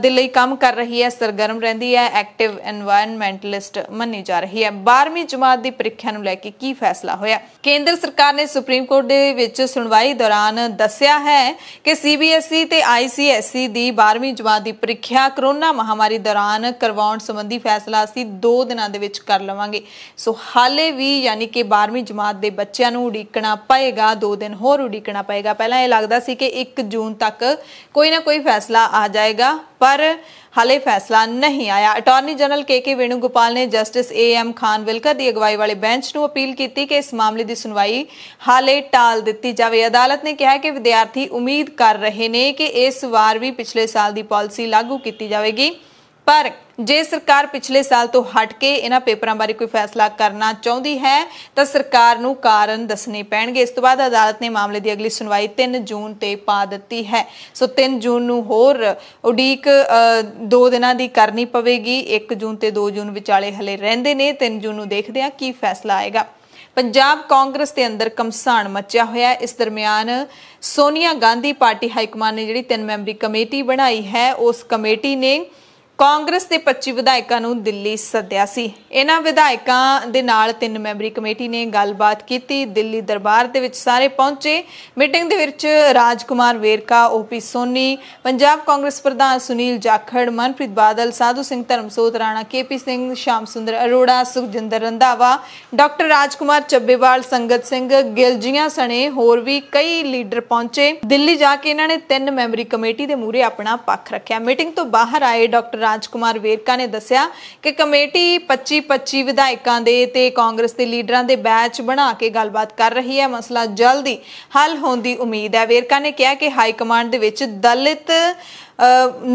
ਦੇ ਲਈ ਕੰਮ ਕਰ ਰਹੀ ਹੈ ਸਰਗਰਮ ਰਹਿੰਦੀ ਹੈ ਐਕਟਿਵ এনवायरमेंटਲਿਸਟ ਮੰਨੀ ਜਾ ਰਹੀ ਹੈ 12ਵੀਂ ਜਮਾਤ ਦੀ ਪ੍ਰੀਖਿਆ ਨੂੰ ਲੈ ਕੇ ਕੀ ਫੈਸਲਾ ਹੋਇਆ ਕੇਂਦਰ ਸਰਕਾਰ ਨੇ ਸੁਪਰੀਮ ਕੋਰਟ ਦੇ ਵਿੱਚ ਸੁਣਵਾਈ ਦੌਰਾਨ ਦੱਸਿਆ ਹੈ ਕਿ ਸੀਬੀਐਸਈ ਤੇ ਆਈਸੀਐਸਈ ਦੀ 12ਵੀਂ ਜਮਾਤ ਦੀ ਪ੍ਰੀਖਿਆ ਕਰੋਨਾ ਮਹਾਮਾਰੀ ਦੌਰਾਨ ਕਰਵਾਉਣ ਸੰਬੰਧੀ ਫੈਸਲਾ ਅਸੀਂ 2 ਦਿਨਾਂ ਦੇ ਵਿੱਚ ਕਰ ਲਵਾਂਗੇ ਸੋ ਹਾਲੇ ਵੀ ਯਾਨੀ ਕਿ 12ਵੀਂ ਜਮਾਤ ਦੇ ਬੱਚਿਆਂ ਨੂੰ ਉਡੀਕਣਾ ਪਏਗਾ 2 ਦਿਨ ਹੋਰ ਉਡੀਕਣਾ ਪਏਗਾ ਪਹਿਲਾਂ ਇਹ ਲੱਗਦਾ ਸੀ ਕਿ 1 ਜੂਨ ਤੱਕ ਕੋਈ ਨਾ ਕੋਈ ਫੈਸਲਾ ਆ ਜਾਏਗਾ ਪਰ ਹਾਲੇ ਫੈਸਲਾ ਨਹੀਂ ਆਇਆ attorney general K K Gopal ਨੇ justice A M Khanwilkar ਦੀ ਅਗਵਾਈ ਵਾਲੇ ਬੈਂਚ ਨੂੰ ਅਪੀਲ ਕੀਤੀ ਕਿ ਇਸ ਮਾਮਲੇ ਦੀ ਸੁਣਵਾਈ ਹਾਲੇ ਟਾਲ ਦਿੱਤੀ ਜਾਵੇ ਅਦਾਲਤ ਨੇ ਕਿਹਾ ਕਿ ਵਿਦਿਆਰਥੀ ਉਮੀਦ ਕਰ ਰਹੇ ਨੇ ਕਿ ਇਸ ਵਾਰ ਵੀ ਪਿਛਲੇ ਸਾਲ ਦੀ ਪਾਲਿਸੀ ਲਾਗੂ ਕੀਤੀ ਜਾਵੇਗੀ ਪਰ ਜੇ ਸਰਕਾਰ ਪਿਛਲੇ ਸਾਲ ਤੋਂ ਹਟ ਕੇ ਇਹਨਾਂ ਪੇਪਰਾਂ ਬਾਰੇ ਕੋਈ ਫੈਸਲਾ ਕਰਨਾ ਚਾਹੁੰਦੀ ਹੈ ਤਾਂ ਸਰਕਾਰ ਨੂੰ ਕਾਰਨ ਦੱਸਣੇ ਪੈਣਗੇ ਇਸ ਤੋਂ ਬਾਅਦ ਅਦਾਲਤ ਨੇ ਮਾਮਲੇ ਦੀ ਅਗਲੀ ਸੁਣਵਾਈ 3 ਜੂਨ ਤੇ ਪਾ ਦਿੱਤੀ ਹੈ ਸੋ 3 ਜੂਨ ਨੂੰ ਹੋਰ ਉਡੀਕ 2 ਦਿਨਾਂ ਦੀ ਕਰਨੀ ਪਵੇਗੀ 1 ਜੂਨ ਤੇ 2 ਜੂਨ ਵਿਚਾਲੇ ਹਲੇ ਰਹਿੰਦੇ ਨੇ 3 ਜੂਨ ਨੂੰ ਦੇਖਦੇ ਹਾਂ ਕੀ ਫੈਸਲਾ ਆਏਗਾ ਪੰਜਾਬ ਕਾਂਗਰਸ ਦੇ ਅੰਦਰ ਕਮਸਾਨ ਮਚਿਆ ਹੋਇਆ ਇਸ ਦਰਮਿਆਨ Sonia Gandhi party high command ਨੇ ਜਿਹੜੀ ਤਿੰਨ ਮੈਂਬਰੀ ਕਮੇਟੀ ਬਣਾਈ ਹੈ ਉਸ ਕਮੇਟੀ ਨੇ ਕਾਂਗਰਸ ਦੇ 25 ਵਿਧਾਇਕਾਂ ਨੂੰ ਦਿੱਲੀ ਸੱਦਿਆ ਸੀ ਇਹਨਾਂ ਵਿਧਾਇਕਾਂ ਦੇ ਨਾਲ ਤਿੰਨ ਮੈਂਬਰੀ ਕਮੇਟੀ ਨੇ ਗੱਲਬਾਤ ਕੀਤੀ ਦਿੱਲੀ ਦਰਬਾਰ ਦੇ ਵਿੱਚ ਸਾਰੇ ਪਹੁੰਚੇ ਮੀਟਿੰਗ ਦੇ ਵਿੱਚ ਰਾਜਕੁਮਾਰ ਵੇਰਕਾ ਓਪੀ ਸੋਨੀ ਪੰਜਾਬ ਕਾਂਗਰਸ ਪ੍ਰਧਾਨ ਸੁਨੀਲ ਜਾਖੜ ਮਨਪ੍ਰੀਤ ਬਾਦਲ ਸਾਧੂ ਸਿੰਘ ਧਰਮਸੋਤ ਰਾਣਾ ਕੇਪੀ ਸਿੰਘ ਸ਼ਾਮ ਸੁੰਦਰ ਅਰੋੜਾ ਸੁਖਜਿੰਦਰ ਰੰਧਾਵਾ ਡਾਕਟਰ ਰਾਜਕੁਮਾਰ ਚੱਬੇਵਾਲ ਸੰਗਤ ਸਿੰਘ ਗਿਲਜੀਆਂ ਸਣੇ ਹੋਰ ਵੀ ਕਈ ਲੀਡਰ ਪਹੁੰਚੇ ਦਿੱਲੀ ਜਾ ਕੇ ਇਹਨਾਂ ਨੇ ਤਿੰਨ ਮੈਂਬਰੀ ਕਮੇਟੀ ਦੇ ਮੂਹਰੇ ਆਪਣਾ ਪੱਖ ਰੱਖਿਆ ਮੀਟਿੰਗ ਤੋਂ ਬਾਹਰ ਆਏ ਡਾਕਟਰ ਰਾਜਕੁਮਾਰ ਵੇਰਕਾ ਨੇ ਦੱਸਿਆ ਕਿ ਕਮੇਟੀ 25-25 ਵਿਧਾਇਕਾਂ ਦੇ ਤੇ ਕਾਂਗਰਸ ਦੇ ਲੀਡਰਾਂ ਦੇ ਬੈਚ ਬਣਾ ਕੇ ਗੱਲਬਾਤ ਕਰ ਰਹੀ ਹੈ ਮਸਲਾ ਜਲਦੀ ਹੱਲ ਹੋਣ ਦੀ ਉਮੀਦ ਹੈ ਵੇਰਕਾ ਨੇ ਕਿਹਾ ਕਿ ਹਾਈ ਕਮਾਂਡ ਦੇ ਵਿੱਚ ਦਲਿਤ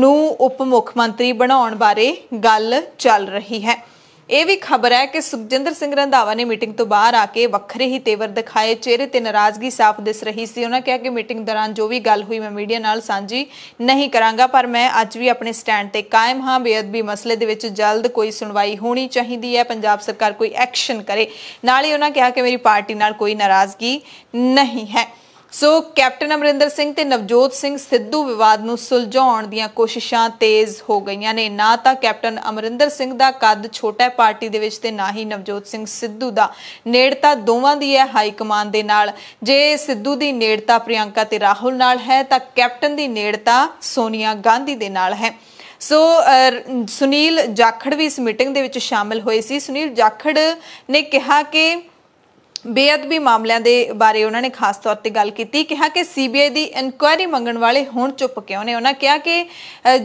ਨੂੰ ਉਪ ਮੁੱਖ ਮੰਤਰੀ ਬਣਾਉਣ ਬਾਰੇ ਗੱਲ ਚੱਲ ਰਹੀ ਹੈ ਇਹ ਵੀ ਖਬਰ ਹੈ ਕਿ ਸੁਖਜਿੰਦਰ ਸਿੰਘ ਰੰਧਾਵਾ ਨੇ ਮੀਟਿੰਗ ਤੋਂ ਬਾਹਰ ਆ ਕੇ ਵੱਖਰੇ ਹੀ ਤੇਵਰ ਦਿਖਾਏ ਚਿਹਰੇ ਤੇ ਨਾਰਾਜ਼ਗੀ ਸਾਫ਼ ਦਿਸ ਰਹੀ ਸੀ ਉਹਨਾਂ ਕਿਹਾ ਕਿ ਮੀਟਿੰਗ ਦੌਰਾਨ ਜੋ ਵੀ ਗੱਲ ਹੋਈ ਮੈਂ ਮੀਡੀਆ ਨਾਲ ਸਾਂਝੀ ਨਹੀਂ ਕਰਾਂਗਾ ਪਰ ਮੈਂ ਅੱਜ ਵੀ ਆਪਣੇ ਸਟੈਂਡ ਤੇ ਕਾਇਮ ਹਾਂ ਬੇਅਦਬੀ ਮਸਲੇ ਦੇ ਵਿੱਚ ਜਲਦ ਕੋਈ ਸੁਣਵਾਈ ਹੋਣੀ ਚਾਹੀਦੀ ਹੈ ਪੰਜਾਬ ਸਰਕਾਰ ਕੋਈ ਐਕਸ਼ਨ ਕਰੇ ਨਾਲ ਹੀ ਉਹਨਾਂ ਕਿਹਾ ਕਿ ਮੇਰੀ ਪਾਰਟੀ ਨਾਲ ਕੋਈ ਨਾਰਾਜ਼ਗੀ ਨਹੀਂ ਹੈ ਸੋ ਕੈਪਟਨ ਅਮਰਿੰਦਰ ਸਿੰਘ ਤੇ ਨਵਜੋਤ ਸਿੰਘ ਸਿੱਧੂ ਵਿਵਾਦ ਨੂੰ ਸੁਲਝਾਉਣ ਦੀਆਂ ਕੋਸ਼ਿਸ਼ਾਂ ਤੇਜ਼ ਹੋ ਗਈਆਂ ਨੇ ਨਾ ਤਾਂ ਕੈਪਟਨ ਅਮਰਿੰਦਰ ਸਿੰਘ ਦਾ ਕੱਦ ਛੋਟਾ ਹੈ ਪਾਰਟੀ ਦੇ ਵਿੱਚ ਤੇ ਨਾ ਹੀ ਨਵਜੋਤ ਸਿੰਘ ਸਿੱਧੂ ਦਾ ਨੇੜਤਾ ਦੋਵਾਂ ਦੀ ਹੈ ਹਾਈ ਕਮਾਨ ਦੇ ਨਾਲ ਜੇ ਸਿੱਧੂ ਦੀ ਨੇੜਤਾ ਪ੍ਰਿਯੰਕਾ ਤੇ ਰਾਹੁਲ ਨਾਲ ਹੈ ਤਾਂ ਕੈਪਟਨ ਦੀ ਨੇੜਤਾ ਸੋਨੀਆ ਗਾਂਧੀ ਦੇ ਨਾਲ ਹੈ ਸੋ ਸੁਨੀਲ ਜਾਖੜ ਵੀ ਇਸ ਮੀਟਿੰਗ ਦੇ ਵਿੱਚ ਸ਼ਾਮਿਲ ਹੋਏ ਸੀ ਸੁਨੀਲ ਜਾਖੜ ਨੇ ਕਿਹਾ ਕਿ ਬੇਅਦਬੀ ਮਾਮਲਿਆਂ ਦੇ ਬਾਰੇ ਉਹਨਾਂ ਨੇ ਖਾਸ ਤੌਰ ਤੇ ਗੱਲ ਕੀਤੀ ਕਿਹਾ ਕਿ ਸੀਬੀਆਈ ਦੀ ਇਨਕੁਆਇਰੀ ਮੰਗਣ ਵਾਲੇ ਹੁਣ ਚੁੱਪ ਕਿਉਂ ਨੇ ਉਹਨਾਂ ਕਿਹਾ ਕਿ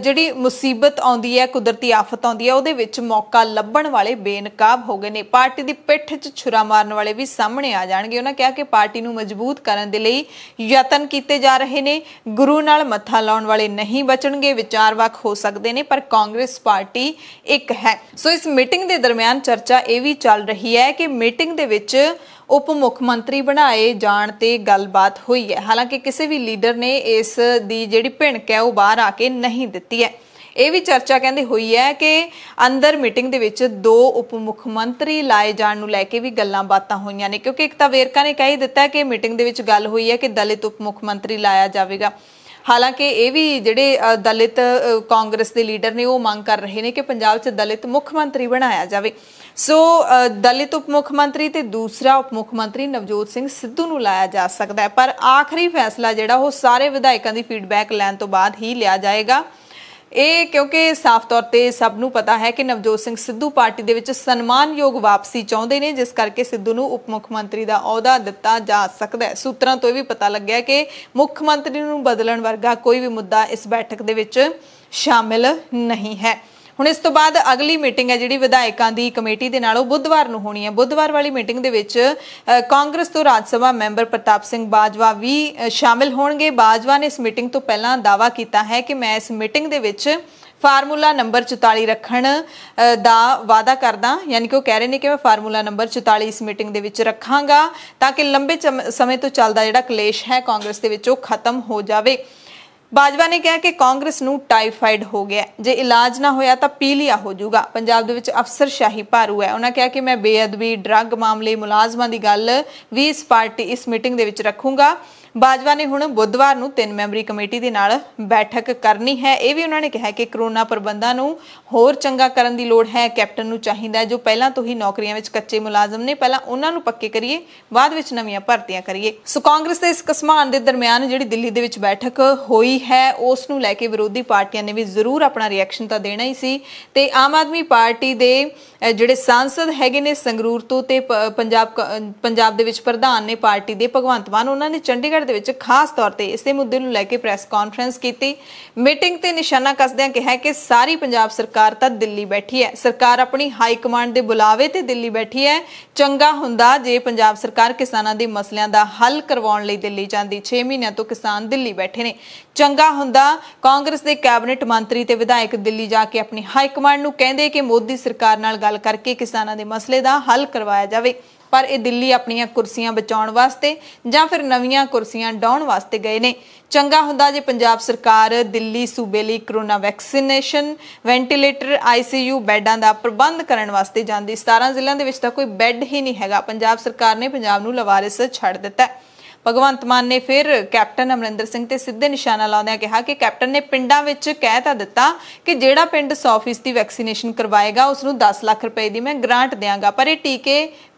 ਜਿਹੜੀ ਮੁਸੀਬਤ ਆਉਂਦੀ ਹੈ ਕੁਦਰਤੀ ਆਫਤ ਆਉਂਦੀ ਹੈ ਉਹਦੇ ਵਿੱਚ ਮੌਕਾ ਲੱਭਣ ਵਾਲੇ ਬੇਨਕਾਬ ਹੋ ਗਏ ਨੇ ਪਾਰਟੀ ਦੀ ਪਿੱਠ 'ਚ ਛੁਰਾ ਮਾਰਨ ਵਾਲੇ ਵੀ ਸਾਹਮਣੇ ਆ ਜਾਣਗੇ ਉਹਨਾਂ ਕਿਹਾ ਕਿ ਪਾਰਟੀ ਨੂੰ ਮਜ਼ਬੂਤ ਕਰਨ ਦੇ ਲਈ ਯਤਨ ਕੀਤੇ ਜਾ ਰਹੇ ਨੇ ਗੁਰੂ ਨਾਲ ਮੱਥਾ ਲਾਉਣ ਵਾਲੇ ਨਹੀਂ ਬਚਣਗੇ ਵਿਚਾਰ ਵੱਖ ਹੋ ਸਕਦੇ ਨੇ ਪਰ ਕਾਂਗਰਸ ਪਾਰਟੀ ਇੱਕ ਹੈ ਸੋ ਇਸ ਮੀਟਿੰਗ ਦੇ ਦਰਮਿਆਨ ਚਰਚਾ ਇਹ ਵੀ ਚੱਲ ਰਹੀ ਹੈ ਕਿ ਮੀਟਿੰਗ ਦੇ ਵਿੱਚ ਉਪ ਮੁੱਖ ਮੰਤਰੀ ਬਣਾਏ ਜਾਣ ਤੇ ਗੱਲਬਾਤ ਹੋਈ ਹੈ ਹਾਲਾਂਕਿ ਕਿਸੇ ਵੀ ਲੀਡਰ ਨੇ ਇਸ ਦੀ ਜਿਹੜੀ ਭਿਣਕ ਹੈ ਉਹ ਬਾਹਰ ਆ ਕੇ ਨਹੀਂ ਦਿੱਤੀ ਹੈ ਇਹ ਵੀ ਚਰਚਾ ਕਹਿੰਦੇ ਹੋਈ ਹੈ ਕਿ ਅੰਦਰ ਮੀਟਿੰਗ ਦੇ ਵਿੱਚ ਦੋ ਉਪ ਮੁੱਖ ਮੰਤਰੀ ਲਾਏ ਜਾਣ ਨੂੰ ਲੈ ਕੇ ਵੀ ਗੱਲਾਂ ਬਾਤਾਂ ਹੋਈਆਂ ਨੇ ਕਿਉਂਕਿ ਇੱਕ ਤਾਂ ਵੇਰਕਾ ਨੇ ਕਹਿ ਦਿੱਤਾ ਕਿ ਮੀਟਿੰਗ ਦੇ ਵਿੱਚ ਗੱਲ ਹੋਈ ਹੈ ਕਿ ਦਲਿਤ ਉਪ ਮੁੱਖ ਮੰਤਰੀ ਲਾਇਆ ਜਾਵੇਗਾ ਹਾਲਾਂਕਿ ਇਹ ਵੀ ਜਿਹੜੇ ਦਲਿਤ ਕਾਂਗਰਸ ਦੇ ਲੀਡਰ ਨੇ ਉਹ ਮੰਗ ਕਰ ਰਹੇ ਨੇ ਕਿ ਪੰਜਾਬ 'ਚ ਦਲਿਤ ਮੁੱਖ ਮੰਤਰੀ ਬਣਾਇਆ ਜਾਵੇ ਸੋ ਦਲਿਤ ਉਪ ਮੁੱਖ ਮੰਤਰੀ ਤੇ ਦੂਸਰਾ ਉਪ ਮੁੱਖ ਮੰਤਰੀ ਨਵਜੋਤ ਸਿੰਘ ਸਿੱਧੂ ਨੂੰ ਲਾਇਆ ਜਾ ਸਕਦਾ ਹੈ ਪਰ ਆਖਰੀ ਫੈਸਲਾ ਜਿਹੜਾ ਉਹ ਸਾਰੇ ਵਿਧਾਇਕਾਂ ਦੀ ਫੀਡਬੈਕ ਲੈਣ ਤੋਂ ਬਾਅਦ ਹੀ ਲਿਆ ਜਾਏਗਾ ਇਹ ਕਿਉਂਕਿ ਸਾਫ਼ ਤੌਰ ਤੇ ਸਭ ਨੂੰ ਪਤਾ ਹੈ ਕਿ ਨਵਜੋਤ ਸਿੰਘ ਸਿੱਧੂ ਪਾਰਟੀ ਦੇ ਵਿੱਚ ਸਨਮਾਨਯੋਗ ਵਾਪਸੀ ਚਾਹੁੰਦੇ ਨੇ ਜਿਸ ਕਰਕੇ ਸਿੱਧੂ ਨੂੰ ਉਪ ਮੁੱਖ ਮੰਤਰੀ ਦਾ ਅਹੁਦਾ ਦਿੱਤਾ ਜਾ ਸਕਦਾ ਹੈ ਸੂਤਰਾਂ ਤੋਂ ਇਹ ਵੀ ਪਤਾ ਲੱਗਿਆ ਕਿ ਮੁੱਖ ਮੰਤਰੀ ਨੂੰ ਬਦਲਣ ਵਰਗਾ ਕੋਈ ਵੀ ਮੁੱਦਾ ਇਸ ਬੈਠਕ ਦੇ ਵਿੱਚ ਸ਼ਾਮਿਲ ਨਹੀਂ ਹੈ ਹੁਣ ਇਸ ਤੋਂ ਬਾਅਦ ਅਗਲੀ ਮੀਟਿੰਗ ਹੈ ਜਿਹੜੀ ਵਿਧਾਇਕਾਂ ਦੀ ਕਮੇਟੀ ਦੇ ਨਾਲ ਉਹ ਬੁੱਧਵਾਰ ਨੂੰ ਹੋਣੀ ਹੈ ਬੁੱਧਵਾਰ ਵਾਲੀ ਮੀਟਿੰਗ ਦੇ ਵਿੱਚ ਕਾਂਗਰਸ ਤੋਂ ਰਾਜ ਸਭਾ ਮੈਂਬਰ ਪ੍ਰਤਾਪ ਸਿੰਘ ਬਾਜਵਾ ਵੀ ਸ਼ਾਮਿਲ ਹੋਣਗੇ ਬਾਜਵਾ ਨੇ ਇਸ ਮੀਟਿੰਗ ਤੋਂ ਪਹਿਲਾਂ ਦਾਵਾ ਕੀਤਾ ਹੈ ਕਿ ਮੈਂ ਇਸ ਮੀਟਿੰਗ ਦੇ ਵਿੱਚ ਫਾਰਮੂਲਾ ਨੰਬਰ 44 ਰੱਖਣ ਦਾ ਵਾਅਦਾ ਕਰਦਾ ਯਾਨੀ ਕਿ ਉਹ ਕਹਿ ਰਹੇ ਨੇ ਕਿ ਮੈਂ ਫਾਰਮੂਲਾ ਨੰਬਰ 44 ਇਸ ਮੀਟਿੰਗ ਦੇ ਵਿੱਚ ਰੱਖਾਂਗਾ ਤਾਂ ਕਿ ਲੰਬੇ ਸਮੇਂ ਤੋਂ ਚੱਲਦਾ ਜਿਹੜਾ ਕਲੇਸ਼ ਹੈ ਕਾਂਗਰਸ ਦੇ ਵਿੱਚ ਉਹ ਖਤਮ ਹੋ ਜਾਵੇ ਬਾਜਵਾ ਨੇ ਕਿਹਾ ਕਿ ਕਾਂਗਰਸ ਨੂੰ ਟਾਈਫਾਈਡ ਹੋ ਗਿਆ ਜੇ ਇਲਾਜ ਨਾ ਹੋਇਆ ਤਾਂ ਪੀਲੀਆ ਹੋ ਜਾਊਗਾ ਪੰਜਾਬ ਦੇ ਵਿੱਚ ਅਫਸਰਸ਼ਾਹੀ ਭਾਰੂ ਹੈ ਉਹਨਾਂ ਕਿਹਾ ਕਿ ਮੈਂ ਬੇਅਦਬੀ ਡਰੱਗ ਮਾਮਲੇ ਮੁਲਾਜ਼ਮਾਂ ਦੀ ਗੱਲ ਵੀ ਇਸ ਪਾਰਟੀ ਇਸ ਮੀਟਿੰਗ ਦੇ ਵਿੱਚ ਰੱਖੂੰਗਾ ਬਾਜਵਾ ਨੇ ਹੁਣ ਬੁੱਧਵਾਰ ਨੂੰ ਤਿੰਨ ਮੈਂਬਰੀ ਕਮੇਟੀ ਦੇ ਨਾਲ ਬੈਠਕ ਕਰਨੀ ਹੈ ਇਹ ਵੀ ਉਹਨਾਂ ਨੇ ਕਿਹਾ ਕਿ ਕਰੋਨਾ ਪ੍ਰਬੰਧਾਂ ਨੂੰ ਹੋਰ ਚੰਗਾ ਕਰਨ ਦੀ ਲੋੜ ਹੈ ਕੈਪਟਨ ਨੂੰ ਚਾਹੀਦਾ ਹੈ ਜੋ ਪਹਿਲਾਂ ਤੋਂ ਹੀ ਨੌਕਰੀਆਂ ਵਿੱਚ ਕੱਚੇ ਮੁਲਾਜ਼ਮ ਨੇ ਪਹਿਲਾਂ ਉਹਨਾਂ ਨੂੰ ਪੱਕੇ ਕਰੀਏ ਬਾਅਦ ਵਿੱਚ ਨਵੀਆਂ ਭਰਤੀਆਂ ਕਰੀਏ ਸੋ ਕਾਂਗਰਸ ਦੇ ਇਸ ਕਸਮਾਨ ਦੇ ਦਰਮਿਆਨ ਜਿਹੜੀ ਦਿੱਲੀ ਦੇ ਵਿੱਚ ਬੈਠਕ ਹੋਈ ਹੈ ਉਸ ਨੂੰ ਲੈ ਕੇ ਵਿਰੋਧੀ ਪਾਰਟੀਆਂ ਨੇ ਵੀ ਜ਼ਰੂਰ ਆਪਣਾ ਰਿਐਕਸ਼ਨ ਤਾਂ ਦੇਣਾ ਹੀ ਸੀ ਤੇ ਆਮ ਆਦਮੀ ਪਾਰਟੀ ਦੇ ਜਿਹੜੇ ਸੰਸਦ ਹੈਗੇ ਨੇ ਸੰਗਰੂਰ ਤੋਂ ਤੇ ਪੰਜਾਬ ਪੰਜਾਬ ਦੇ ਵਿੱਚ ਪ੍ਰਧਾਨ ਨੇ ਪਾਰਟੀ ਦੇ ਭਗਵੰਤ ਮਾਨ ਉਹਨਾਂ ਨੇ ਚੰਡੀਗੜ੍ਹ ਦੇ ਵਿੱਚ ਖਾਸ ਤੌਰ ਤੇ ਇਸੇ ਮੁੱਦੇ ਨੂੰ ਲੈ ਕੇ ਪ੍ਰੈਸ ਕਾਨਫਰੰਸ ਕੀਤੀ ਮੀਟਿੰਗ ਤੇ ਨਿਸ਼ਾਨਾ ਕੱਸਦਿਆਂ ਕਿਹਾ ਕਿ ਸਾਰੀ ਪੰਜਾਬ ਸਰਕਾਰ ਤਾਂ ਦਿੱਲੀ ਬੈਠੀ ਹੈ ਸਰਕਾਰ ਆਪਣੀ ਹਾਈ ਕਮਾਂਡ ਦੇ ਬੁਲਾਵੇ ਤੇ ਦਿੱਲੀ ਬੈਠੀ ਹੈ ਚੰਗਾ ਹੁੰਦਾ ਜੇ ਪੰਜਾਬ ਸਰਕਾਰ ਕਿਸਾਨਾਂ ਦੇ ਮਸਲਿਆਂ ਦਾ ਹੱਲ ਕਰਵਾਉਣ ਲਈ ਦਿੱਲੀ ਜਾਂਦੀ 6 ਮਹੀਨਿਆਂ ਤੋਂ ਕਿਸਾਨ ਦਿੱਲੀ ਬੈਠੇ ਨੇ ਚੰਗਾ ਹੁੰਦਾ ਕਾਂਗਰਸ ਦੇ ਕੈਬਨਿਟ ਮੰਤਰੀ ਤੇ ਵਿਧਾਇਕ ਦਿੱਲੀ ਜਾ ਕੇ ਆਪਣੀ ਹਾਈ ਕਮਾਂਡ ਨੂੰ ਕਹਿੰਦੇ ਕਿ ਮੋਦੀ ਸਰਕਾਰ ਨਾਲ ਗੱਲ ਕਰਕੇ ਕਿਸਾਨਾਂ ਦੇ ਮਸਲੇ ਦਾ ਹੱਲ ਕਰਵਾਇਆ ਜਾਵੇ ਪਰ ਇਹ ਦਿੱਲੀ ਆਪਣੀਆਂ ਕੁਰਸੀਆਂ ਬਚਾਉਣ ਵਾਸਤੇ ਜਾਂ ਫਿਰ ਨਵੀਆਂ ਕੁਰਸੀਆਂ ਡਾਉਣ ਵਾਸਤੇ ਗਏ ਨੇ ਚੰਗਾ ਹੁੰਦਾ ਜੇ ਪੰਜਾਬ ਸਰਕਾਰ ਦਿੱਲੀ ਸੂਬੇ ਲਈ ਕਰੋਨਾ ਵੈਕਸੀਨੇਸ਼ਨ ਵੈਂਟੀਲੇਟਰ ਆਈਸੀਯੂ ਬੈੱਡਾਂ ਦਾ ਪ੍ਰਬੰਧ ਕਰਨ ਵਾਸਤੇ ਜਾਂਦੀ 17 ਜ਼ਿਲ੍ਹਿਆਂ ਦੇ ਵਿੱਚ ਤਾਂ ਕੋਈ ਬੈੱਡ ਹੀ ਨਹੀਂ ਹੈਗਾ ਪੰਜਾਬ ਸਰਕਾਰ ਨੇ ਪੰਜਾਬ ਨੂੰ ਲਵਾਰਿਸ ਛੱਡ ਦਿੱਤਾ ਭਗਵੰਤ ਮਾਨ ਨੇ ਫਿਰ ਕੈਪਟਨ ਅਮਰਿੰਦਰ ਸਿੰਘ ਤੇ ਸਿੱਧੇ ਨਿਸ਼ਾਨਾ ਲਾਉਂਦਿਆਂ ਕਿਹਾ ਕਿ ਕੈਪਟਨ ਨੇ ਪਿੰਡਾਂ ਵਿੱਚ ਕਹਿ ਤਾਂ ਦਿੱਤਾ ਕਿ ਜਿਹੜਾ ਪਿੰਡ 100% ਦੀ ਵੈਕਸੀਨੇਸ਼ਨ ਕਰਵਾਏਗਾ ਉਸ ਨੂੰ 10 ਲੱਖ ਰੁਪਏ ਦੀ ਮੈਂ ਗ੍ਰਾਂਟ ਦੇਵਾਂਗਾ ਪਰ ਇਹ ਟੀਕੇ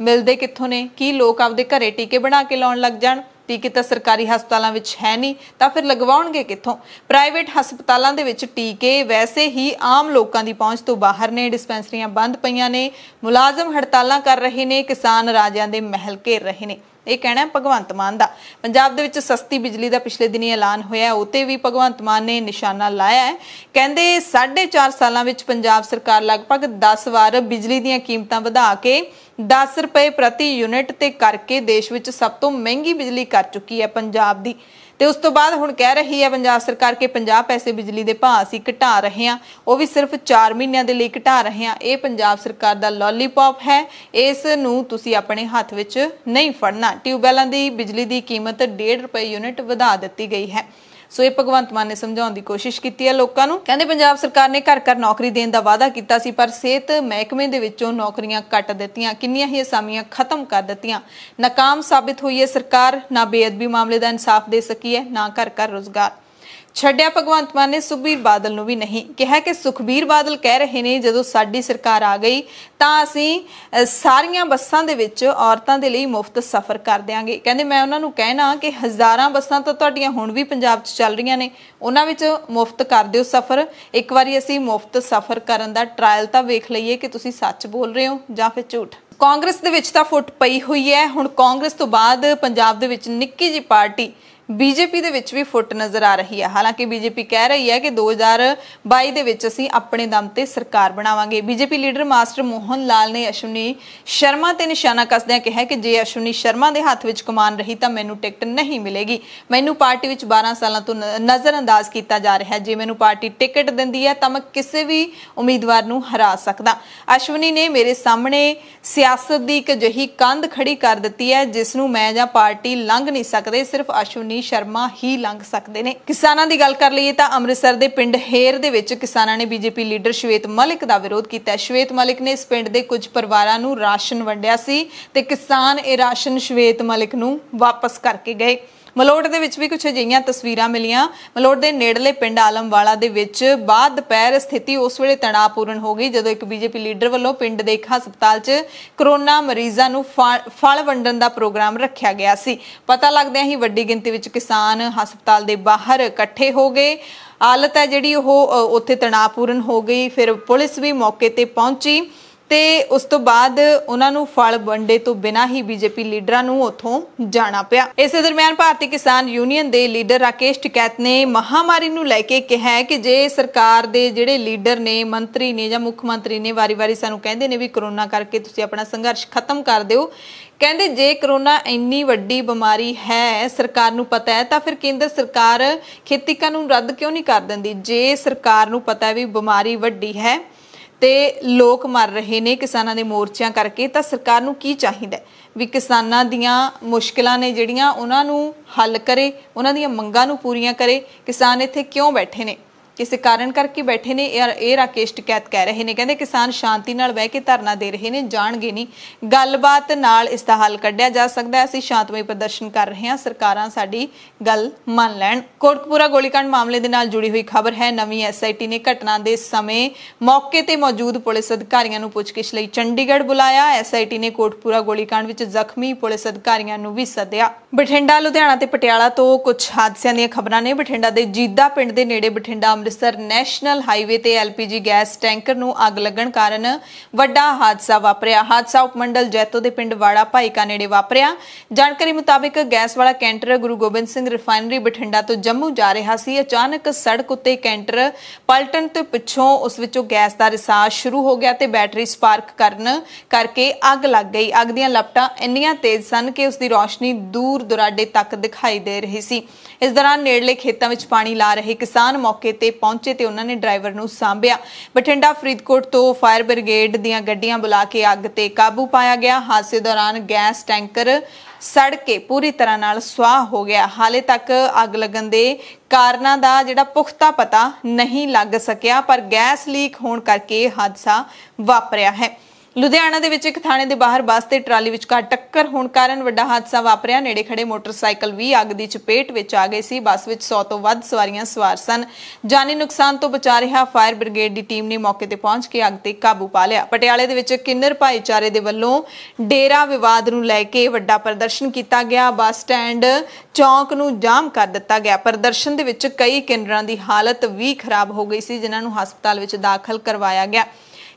ਮਿਲਦੇ ਕਿੱਥੋਂ ਨੇ ਕੀ ਲੋਕ ਆਪਦੇ ਘਰੇ ਟੀਕੇ ਬਣਾ ਕੇ ਲਾਉਣ ਲੱਗ ਜਾਣ ਟੀਕੇ ਤਾਂ ਸਰਕਾਰੀ ਹਸਪਤਾਲਾਂ ਵਿੱਚ ਹੈ ਨਹੀਂ ਤਾਂ ਫਿਰ ਲਗਵਾਉਣਗੇ ਕਿੱਥੋਂ ਪ੍ਰਾਈਵੇਟ ਹਸਪਤਾਲਾਂ ਦੇ ਵਿੱਚ ਟੀਕੇ ਵੈਸੇ ਹੀ ਆਮ ਲੋਕਾਂ ਦੀ ਪਹੁੰਚ ਤੋਂ ਬਾਹਰ ਨੇ ਡਿਸਪੈਂਸਰੀਆਂ ਬੰਦ ਪਈਆਂ ਨੇ ਮੁਲਾਜ਼ਮ ਹੜਤਾਲਾਂ ਕਰ ਰਹੇ ਨੇ ਕਿਸਾਨ ਰਾਜਿਆਂ ਦੇ ਮਹਿਲ ਘੇਰ ਰਹੇ ਨੇ ਇਹ ਕਹਿਣਾ ਹੈ ਭਗਵੰਤ ਮਾਨ ਦਾ ਪੰਜਾਬ ਦੇ ਵਿੱਚ ਸਸਤੀ ਬਿਜਲੀ ਦਾ ਪਿਛਲੇ ਦਿਨੀ ਐਲਾਨ ਹੋਇਆ ਉਤੇ ਵੀ ਭਗਵੰਤ ਮਾਨ ਨੇ ਨਿਸ਼ਾਨਾ ਲਾਇਆ ਹੈ ਕਹਿੰਦੇ 4.5 ਸਾਲਾਂ ਵਿੱਚ ਪੰਜਾਬ ਸਰਕਾਰ ਲਗਭਗ 10 ਵਾਰ ਬਿਜਲੀ ਦੀਆਂ ਕੀਮਤਾਂ ਵਧਾ ਕੇ 10 ਰੁਪਏ ਪ੍ਰਤੀ ਯੂਨਿਟ ਤੇ ਕਰਕੇ ਦੇਸ਼ ਵਿੱਚ ਸਭ ਤੋਂ ਮਹਿੰਗੀ ਬਿਜਲੀ ਕਰ ਚੁੱਕੀ ਹੈ ਪੰਜਾਬ ਦੀ ਤੇ ਉਸ ਤੋਂ ਬਾਅਦ ਹੁਣ ਕਹਿ ਰਹੀ ਹੈ ਪੰਜਾਬ ਸਰਕਾਰ ਕਿ 50 ਪੈਸੇ ਬਿਜਲੀ ਦੇ ਭਾਅ ਅਸੀਂ ਘਟਾ ਰਹੇ ਹਾਂ ਉਹ ਵੀ ਸਿਰਫ 4 ਮਹੀਨਿਆਂ ਦੇ ਲਈ ਘਟਾ ਰਹੇ ਹਾਂ ਇਹ ਪੰਜਾਬ ਸਰਕਾਰ ਦਾ ਲੌਲੀਪੌਪ ਹੈ ਇਸ ਨੂੰ ਤੁਸੀਂ ਆਪਣੇ ਹੱਥ ਵਿੱਚ ਨਹੀਂ ਫੜਨਾ ਟਿਊਬਵੈਲਾਂ ਦੀ ਬਿਜਲੀ ਦੀ ਕੀਮਤ 1.5 ਰੁਪਏ ਯੂਨਿਟ ਵਧਾ ਦਿੱਤੀ ਗਈ ਹੈ ਸੋ ਇਹ ਭਗਵੰਤ ਮਾਨ ਨੇ ਸਮਝਾਉਣ ਦੀ ਕੋਸ਼ਿਸ਼ ਕੀਤੀ ਹੈ ਲੋਕਾਂ ਨੂੰ ਕਹਿੰਦੇ ਪੰਜਾਬ ਸਰਕਾਰ ਨੇ ਘਰ ਘਰ ਨੌਕਰੀ ਦੇਣ ਦਾ ਵਾਅਦਾ ਕੀਤਾ ਸੀ ਪਰ ਸਿਹਤ ਮਹਿਕਮੇ ਦੇ ਵਿੱਚੋਂ ਨੌਕਰੀਆਂ ਕੱਟ ਦਿੱਤੀਆਂ ਕਿੰਨੀਆਂ ਹੀ ਅਸਾਮੀਆਂ ਖਤਮ ਕਰ ਦਿੱਤੀਆਂ ਨਾਕਾਮ ਸਾਬਿਤ ਹੋਈ ਹੈ ਸਰਕਾਰ ਨਾ ਬੇਅਦਬੀ ਮਾਮਲੇ ਦਾ ਇਨਸਾਫ ਦੇ ਸਕੀ ਹੈ ਨਾ ਘਰ ਘਰ ਰੋਜ਼ਗਾਰ ਛੱਡਿਆ ਭਗਵੰਤ ਮਾਨ ਨੇ ਸੁਖਬੀਰ ਬਾਦਲ ਨੂੰ ਵੀ ਨਹੀਂ ਕਿਹਾ ਕਿ ਸੁਖਬੀਰ ਬਾਦਲ ਕਹਿ ਰਹੇ ਨੇ ਜਦੋਂ ਸਾਡੀ ਸਰਕਾਰ ਆ ਗਈ ਤਾਂ ਅਸੀਂ ਸਾਰੀਆਂ ਬੱਸਾਂ ਦੇ ਵਿੱਚ ਔਰਤਾਂ ਦੇ ਲਈ ਮੁਫਤ ਸਫ਼ਰ ਕਰ ਦੇਵਾਂਗੇ ਕਹਿੰਦੇ ਮੈਂ ਉਹਨਾਂ ਨੂੰ ਕਹਿਣਾ ਕਿ ਹਜ਼ਾਰਾਂ ਬੱਸਾਂ ਤਾਂ ਤੁਹਾਡੀਆਂ ਹੁਣ ਵੀ ਪੰਜਾਬ 'ਚ ਚੱਲ ਰਹੀਆਂ ਨੇ ਉਹਨਾਂ ਵਿੱਚ ਮੁਫਤ ਕਰ ਦਿਓ ਸਫ਼ਰ ਇੱਕ ਵਾਰੀ ਅਸੀਂ ਮੁਫਤ ਸਫ਼ਰ ਕਰਨ ਦਾ ਟ੍ਰਾਇਲ ਤਾਂ ਵੇਖ ਲਈਏ ਕਿ ਤੁਸੀਂ ਸੱਚ ਬੋਲ ਰਹੇ ਹੋ ਜਾਂ ਫਿਰ ਝੂਠ ਕਾਂਗਰਸ ਦੇ ਵਿੱਚ ਤਾਂ ਫੁੱਟ ਪਈ ਹੋਈ ਹੈ ਹੁਣ ਕਾਂਗਰਸ ਤੋਂ ਬਾਅਦ ਪੰਜਾਬ ਦੇ ਵਿੱਚ ਨਿੱਕੀ ਜੀ ਪਾਰਟੀ ਬੀਜੇਪੀ ਦੇ ਵਿੱਚ ਵੀ ਫੁੱਟ ਨਜ਼ਰ ਆ ਰਹੀ ਹੈ ਹਾਲਾਂਕਿ ਬੀਜੇਪੀ ਕਹਿ ਰਹੀ ਹੈ ਕਿ 2022 ਦੇ ਵਿੱਚ ਅਸੀਂ ਆਪਣੇ ਦਮ ਤੇ ਸਰਕਾਰ ਬਣਾਵਾਂਗੇ BJP leader master Mohan Lal ਨੇ ਅਸ਼ਵਨੀ ਸ਼ਰਮਾ ਤੇ ਨਿਸ਼ਾਨਾ ਕੱਸਦਿਆਂ ਕਿਹਾ ਕਿ ਜੇ ਅਸ਼ਵਨੀ ਸ਼ਰਮਾ ਦੇ ਹੱਥ ਵਿੱਚ ਕਮਾਨ ਰਹੀ ਤਾਂ ਮੈਨੂੰ ਟਿਕਟ ਨਹੀਂ ਮਿਲੇਗੀ ਮੈਨੂੰ ਪਾਰਟੀ ਵਿੱਚ 12 ਸਾਲਾਂ ਤੋਂ ਨਜ਼ਰ ਅੰਦਾਜ਼ ਕੀਤਾ ਜਾ ਰਿਹਾ ਹੈ ਜੇ ਮੈਨੂੰ ਪਾਰਟੀ ਟਿਕਟ ਦਿੰਦੀ ਹੈ ਤਾਂ ਮੈਂ ਕਿਸੇ ਵੀ ਉਮੀਦਵਾਰ ਨੂੰ ਹਰਾ ਸਕਦਾ ਅਸ਼ਵਨੀ ਨੇ ਮੇਰੇ ਸਾਹਮਣੇ ਸਿਆਸਤ ਦੀ ਇੱਕ ਜਹੀ ਕੰਧ ਖੜੀ ਕਰ ਦਿੱਤੀ ਹੈ ਜਿਸ ਨੂੰ ਮੈਂ ਜਾਂ ਪਾਰਟੀ ਲੰਘ ਨਹੀਂ ਸਕਦੇ ਸਿਰਫ ਅਸ਼ਵਨੀ ਰਾਹੀਂ ਸ਼ਰਮਾ ਹੀ ਲੰਘ ਸਕਦੇ ਨੇ ਕਿਸਾਨਾਂ ਦੀ ਗੱਲ ਕਰ ਲਈਏ ਤਾਂ ਅੰਮ੍ਰਿਤਸਰ ਦੇ ਪਿੰਡ ਹੇਰ ਦੇ ਵਿੱਚ ਕਿਸਾਨਾਂ ਨੇ ਬੀਜੇਪੀ ਲੀਡਰ ਸ਼ਵੇਤ ਮਲਿਕ ਦਾ ਵਿਰੋਧ ਕੀਤਾ ਸ਼ਵੇਤ ਮਲਿਕ ਨੇ ਇਸ ਪਿੰਡ ਦੇ ਕੁਝ ਪਰਿਵਾਰਾਂ ਨੂੰ ਰਾਸ਼ਨ ਵੰਡਿਆ ਸੀ ਤੇ ਕਿਸਾਨ ਇਹ ਰਾਸ਼ਨ ਸ਼ਵੇਤ ਮਲਿਕ ਨੂੰ ਵਾਪਸ ਕਰਕੇ ਗਏ ਮਲੋਟ ਦੇ ਵਿੱਚ ਵੀ ਕੁਝ ਅਜਿਹੀਆਂ ਤਸਵੀਰਾਂ ਮਿਲੀਆਂ ਮਲੋਟ ਦੇ ਨੇੜਲੇ ਪਿੰਡ ਆਲਮਵਾਲਾ ਦੇ ਵਿੱਚ ਬਾਅਦ ਦੁਪਹਿਰ ਸਥਿਤੀ ਉਸ ਵੇਲੇ ਤਣਾਅਪੂਰਨ ਹੋ ਗਈ ਜਦੋਂ ਇੱਕ ਬੀਜੇਪੀ ਲੀਡਰ ਵੱਲੋਂ ਪਿੰਡ ਦੇ ਇੱਕ ਹਸਪਤਾਲ 'ਚ ਕਰੋਨਾ ਮਰੀਜ਼ਾਂ ਨੂੰ ਫਲ ਵੰਡਣ ਦਾ ਪ੍ਰੋਗਰਾਮ ਰੱਖਿਆ ਗਿਆ ਸੀ ਪਤਾ ਲੱਗਦਿਆਂ ਹੀ ਵੱਡੀ ਗਿਣਤੀ ਵਿੱਚ ਕਿਸਾਨ ਹਸਪਤਾਲ ਦੇ ਬਾਹਰ ਇਕੱਠੇ ਹੋ ਗਏ ਹਾਲਤ ਹੈ ਜਿਹੜੀ ਉਹ ਉੱਥੇ ਤਣਾਅਪੂਰਨ ਹੋ ਗਈ ਫਿਰ ਪੁਲਿਸ ਵੀ ਮੌਕੇ ਤੇ ਪਹੁੰਚੀ ਤੇ ਉਸ ਤੋਂ ਬਾਅਦ ਉਹਨਾਂ ਨੂੰ ਫਲ ਵੰਡੇ ਤੋਂ ਬਿਨਾਂ ਹੀ ਬੀਜੇਪੀ ਲੀਡਰਾਂ ਨੂੰ ਉੱਥੋਂ ਜਾਣਾ ਪਿਆ ਇਸੇ ਦਰਮਿਆਨ ਭਾਰਤੀ ਕਿਸਾਨ ਯੂਨੀਅਨ ਦੇ ਲੀਡਰ ਰਾਕੇਸ਼ ਟਿਕੈਤ ਨੇ ਮਹਾਮਾਰੀ ਨੂੰ ਲੈ ਕੇ ਕਿਹਾ ਕਿ ਜੇ ਸਰਕਾਰ ਦੇ ਜਿਹੜੇ ਲੀਡਰ ਨੇ ਮੰਤਰੀ ਨੇ ਜਾਂ ਮੁੱਖ ਮੰਤਰੀ ਨੇ ਵਾਰੀ-ਵਾਰੀ ਸਾਨੂੰ ਕਹਿੰਦੇ ਨੇ ਵੀ ਕਰੋਨਾ ਕਰਕੇ ਤੁਸੀਂ ਆਪਣਾ ਸੰਘਰਸ਼ ਖਤਮ ਕਰ ਦਿਓ ਕਹਿੰਦੇ ਜੇ ਕਰੋਨਾ ਇੰਨੀ ਵੱਡੀ ਬਿਮਾਰੀ ਹੈ ਸਰਕਾਰ ਨੂੰ ਪਤਾ ਹੈ ਤਾਂ ਫਿਰ ਕੇਂਦਰ ਸਰਕਾਰ ਖੇਤੀ ਕਾਨੂੰਨ ਰੱਦ ਕਿਉਂ ਨਹੀਂ ਕਰ ਦਿੰਦੀ ਜੇ ਸਰਕਾਰ ਨੂੰ ਪਤਾ ਹੈ ਵੀ ਬਿਮਾਰੀ ਵੱਡੀ ਹੈ ਤੇ ਲੋਕ ਮਰ ਰਹੇ ਨੇ ਕਿਸਾਨਾਂ ਦੇ ਮੋਰਚਿਆਂ ਕਰਕੇ ਤਾਂ ਸਰਕਾਰ ਨੂੰ ਕੀ ਚਾਹੀਦਾ ਵੀ ਕਿਸਾਨਾਂ ਦੀਆਂ ਮੁਸ਼ਕਲਾਂ ਨੇ ਜਿਹੜੀਆਂ ਉਹਨਾਂ ਨੂੰ ਹੱਲ ਕਰੇ ਉਹਨਾਂ ਦੀਆਂ ਮੰਗਾਂ ਨੂੰ ਪੂਰੀਆਂ ਕਰੇ ਕਿਸਾਨ ਇੱਥੇ ਕਿਉਂ ਬੈਠੇ ਨੇ ਕਿਸੇ ਕਾਰਨ ਕਰਕੇ ਬੈਠੇ ਨੇ ਇਹ ਰਾਕੇਸ਼ ਟਿਕੈਤ ਕਹਿ ਰਹੇ ਨੇ ਕਹਿੰਦੇ ਕਿਸਾਨ ਸ਼ਾਂਤੀ ਨਾਲ ਬਹਿ ਕੇ ਧਰਨਾ ਦੇ ਰਹੇ ਨੇ ਜਾਣਗੇ ਨਹੀਂ ਗੱਲਬਾਤ ਨਾਲ ਇਸ ਦਾ ਹੱਲ ਕੱਢਿਆ ਜਾ ਸਕਦਾ ਹੈ ਅਸੀਂ ਸ਼ਾਂਤਮਈ ਪ੍ਰਦਰਸ਼ਨ ਕਰ ਰਹੇ ਹਾਂ ਸਰਕਾਰਾਂ ਸਾਡੀ ਗੱਲ ਮੰਨ ਲੈਣ ਕੋਟਕਪੂਰਾ ਗੋਲੀकांड ਮਾਮਲੇ ਦੇ ਨਾਲ ਜੁੜੀ ਹੋਈ ਖਬਰ ਹੈ ਨਵੀਂ ਐਸਆਈਟੀ ਨੇ ਘਟਨਾ ਦੇ ਸਮੇਂ ਮੌਕੇ ਤੇ ਮੌਜੂਦ ਪੁਲਿਸ ਅਧਿਕਾਰੀਆਂ ਨੂੰ ਪੁੱਛਗਿੱਛ ਲਈ ਚੰਡੀਗੜ੍ਹ ਬੁਲਾਇਆ ਐਸਆਈਟੀ ਨੇ ਕੋਟਕਪੂਰਾ ਗੋਲੀकांड ਵਿੱਚ ਜ਼ਖਮੀ ਪੁਲਿਸ ਅਧਿਕਾਰੀਆਂ ਨੂੰ ਵੀ ਸੱਦਿਆ ਬਠਿੰਡਾ ਲੁਧਿਆਣਾ ਤੇ ਪਟਿਆਲਾ ਤੋਂ ਕੁਝ ਹਾਦਸਿਆਂ ਦੀਆਂ ਖਬਰਾਂ ਨੇ ਬਠਿੰਡਾ ਦੇ ਜੀਦਾ ਪਿੰਡ ਦੇ ਨੇੜੇ ਬਠਿੰਡਾ ਅੰਮ੍ਰਿਤਸਰ ਨੈਸ਼ਨਲ ਹਾਈਵੇ ਤੇ ਐਲਪੀਜੀ ਗੈਸ ਟੈਂਕਰ ਨੂੰ ਅੱਗ ਲੱਗਣ ਕਾਰਨ ਵੱਡਾ ਹਾਦਸਾ ਵਾਪਰਿਆ ਹਾਦਸਾ ਉਪਮੰਡਲ ਜੈਤੋ ਦੇ ਪਿੰਡ ਵਾੜਾ ਭਾਈਕਾ ਨੇੜੇ ਵਾਪਰਿਆ ਜਾਣਕਾਰੀ ਮੁਤਾਬਕ ਗੈਸ ਵਾਲਾ ਕੈਂਟਰ ਗੁਰੂ ਗੋਬਿੰਦ ਸਿੰਘ ਰਿਫਾਈਨਰੀ ਬਠਿੰਡਾ ਤੋਂ ਜੰਮੂ ਜਾ ਰਿਹਾ ਸੀ ਅਚਾਨਕ ਸੜਕ ਉੱਤੇ ਕੈਂਟਰ ਪਲਟਣ ਤੋਂ ਪਿੱਛੋਂ ਉਸ ਵਿੱਚੋਂ ਗੈਸ ਦਾ ਰਿਸਾਅ ਸ਼ੁਰੂ ਹੋ ਗਿਆ ਤੇ ਬੈਟਰੀ ਸਪਾਰਕ ਕਰਨ ਕਰਕੇ ਅੱਗ ਲੱਗ ਗਈ ਅੱਗ ਦੀਆਂ ਲਪਟਾਂ ਇੰਨੀਆਂ ਤੇਜ਼ ਸਨ ਕਿ ਉਸ ਦੀ ਰੌਸ਼ਨੀ ਦੂਰ ਦੁਰਾਡੇ ਤੱਕ ਦਿਖਾਈ ਦੇ ਰਹੀ ਸੀ ਇਸ ਦੌਰਾਨ ਨੇੜਲੇ ਖੇਤਾਂ ਵਿੱਚ ਪਾਣੀ ਲਾ ਰਹੇ ਕਿਸਾਨ ਮੌਕੇ ਤੇ ਪਹੁੰਚੇ ਤੇ ਉਹਨਾਂ ਨੇ ਡਰਾਈਵਰ ਨੂੰ ਸਾਂਭਿਆ ਬਠਿੰਡਾ ਫਰੀਦਕੋਟ ਤੋਂ ਫਾਇਰ ਬ੍ਰਿਗੇਡ ਦੀਆਂ ਗੱਡੀਆਂ ਬੁਲਾ ਕੇ ਅੱਗ ਤੇ ਕਾਬੂ ਪਾਇਆ ਗਿਆ ਹਾਦਸੇ ਦੌਰਾਨ ਗੈਸ ਟੈਂਕਰ ਸੜ ਕੇ ਪੂਰੀ ਤਰ੍ਹਾਂ ਨਾਲ ਸਵਾਹ ਹੋ ਗਿਆ ਹਾਲੇ ਤੱਕ ਅੱਗ ਲੱਗਣ ਦੇ ਕਾਰਨਾਂ ਦਾ ਜਿਹੜਾ ਪੁਖਤਾ ਪਤਾ ਨਹੀਂ ਲੱਗ ਸਕਿਆ ਪਰ ਗੈਸ ਲੀਕ ਹੋਣ ਕਰਕੇ ਹਾਦਸਾ ਵਾਪਰਿਆ ਹੈ ਲੁਧਿਆਣਾ ਦੇ ਵਿੱਚ ਇੱਕ ਥਾਣੇ ਦੇ ਬਾਹਰ ਬੱਸ ਤੇ ਟਰਾਲੀ ਵਿਚਕਾਰ ਟੱਕਰ ਹੋਣ ਕਾਰਨ ਵੱਡਾ ਹਾਦਸਾ ਵਾਪਰਿਆ ਨੇੜੇ ਖੜੇ ਮੋਟਰਸਾਈਕਲ ਵੀ ਅੱਗ ਦੀ ਚਪੇਟ ਵਿੱਚ ਆ ਗਏ ਸੀ ਬੱਸ ਵਿੱਚ 100 ਤੋਂ ਵੱਧ ਸਵਾਰੀਆਂ ਸਵਾਰ ਸਨ ਜਾਨੀ ਨੁਕਸਾਨ ਤੋਂ ਬਚਾ ਰਿਹਾ ਫਾਇਰ ਬ੍ਰਿਗੇਡ ਦੀ ਟੀਮ ਨੇ ਮੌਕੇ ਤੇ ਪਹੁੰਚ ਕੇ ਅੱਗ ਤੇ ਕਾਬੂ ਪਾ ਲਿਆ ਪਟਿਆਲੇ ਦੇ ਵਿੱਚ ਕਿੰਨਰ ਭਾਈਚਾਰੇ ਦੇ ਵੱਲੋਂ ਡੇਰਾ ਵਿਵਾਦ ਨੂੰ ਲੈ ਕੇ ਵੱਡਾ ਪ੍ਰਦਰਸ਼ਨ ਕੀਤਾ ਗਿਆ ਬੱਸ ਸਟੈਂਡ ਚੌਂਕ ਨੂੰ ਜਾਮ ਕਰ ਦਿੱਤਾ ਗਿਆ ਪ੍ਰਦਰਸ਼ਨ ਦੇ ਵਿੱਚ ਕਈ ਕਿੰਨਰਾਂ ਦੀ ਹਾਲਤ ਵੀ ਖਰਾਬ ਹੋ ਗਈ ਸੀ ਜਿਨ੍ਹਾਂ ਨੂੰ ਹਸਪਤਾਲ ਵਿੱਚ ਦਾਖਲ ਕਰਵਾਇਆ ਗਿਆ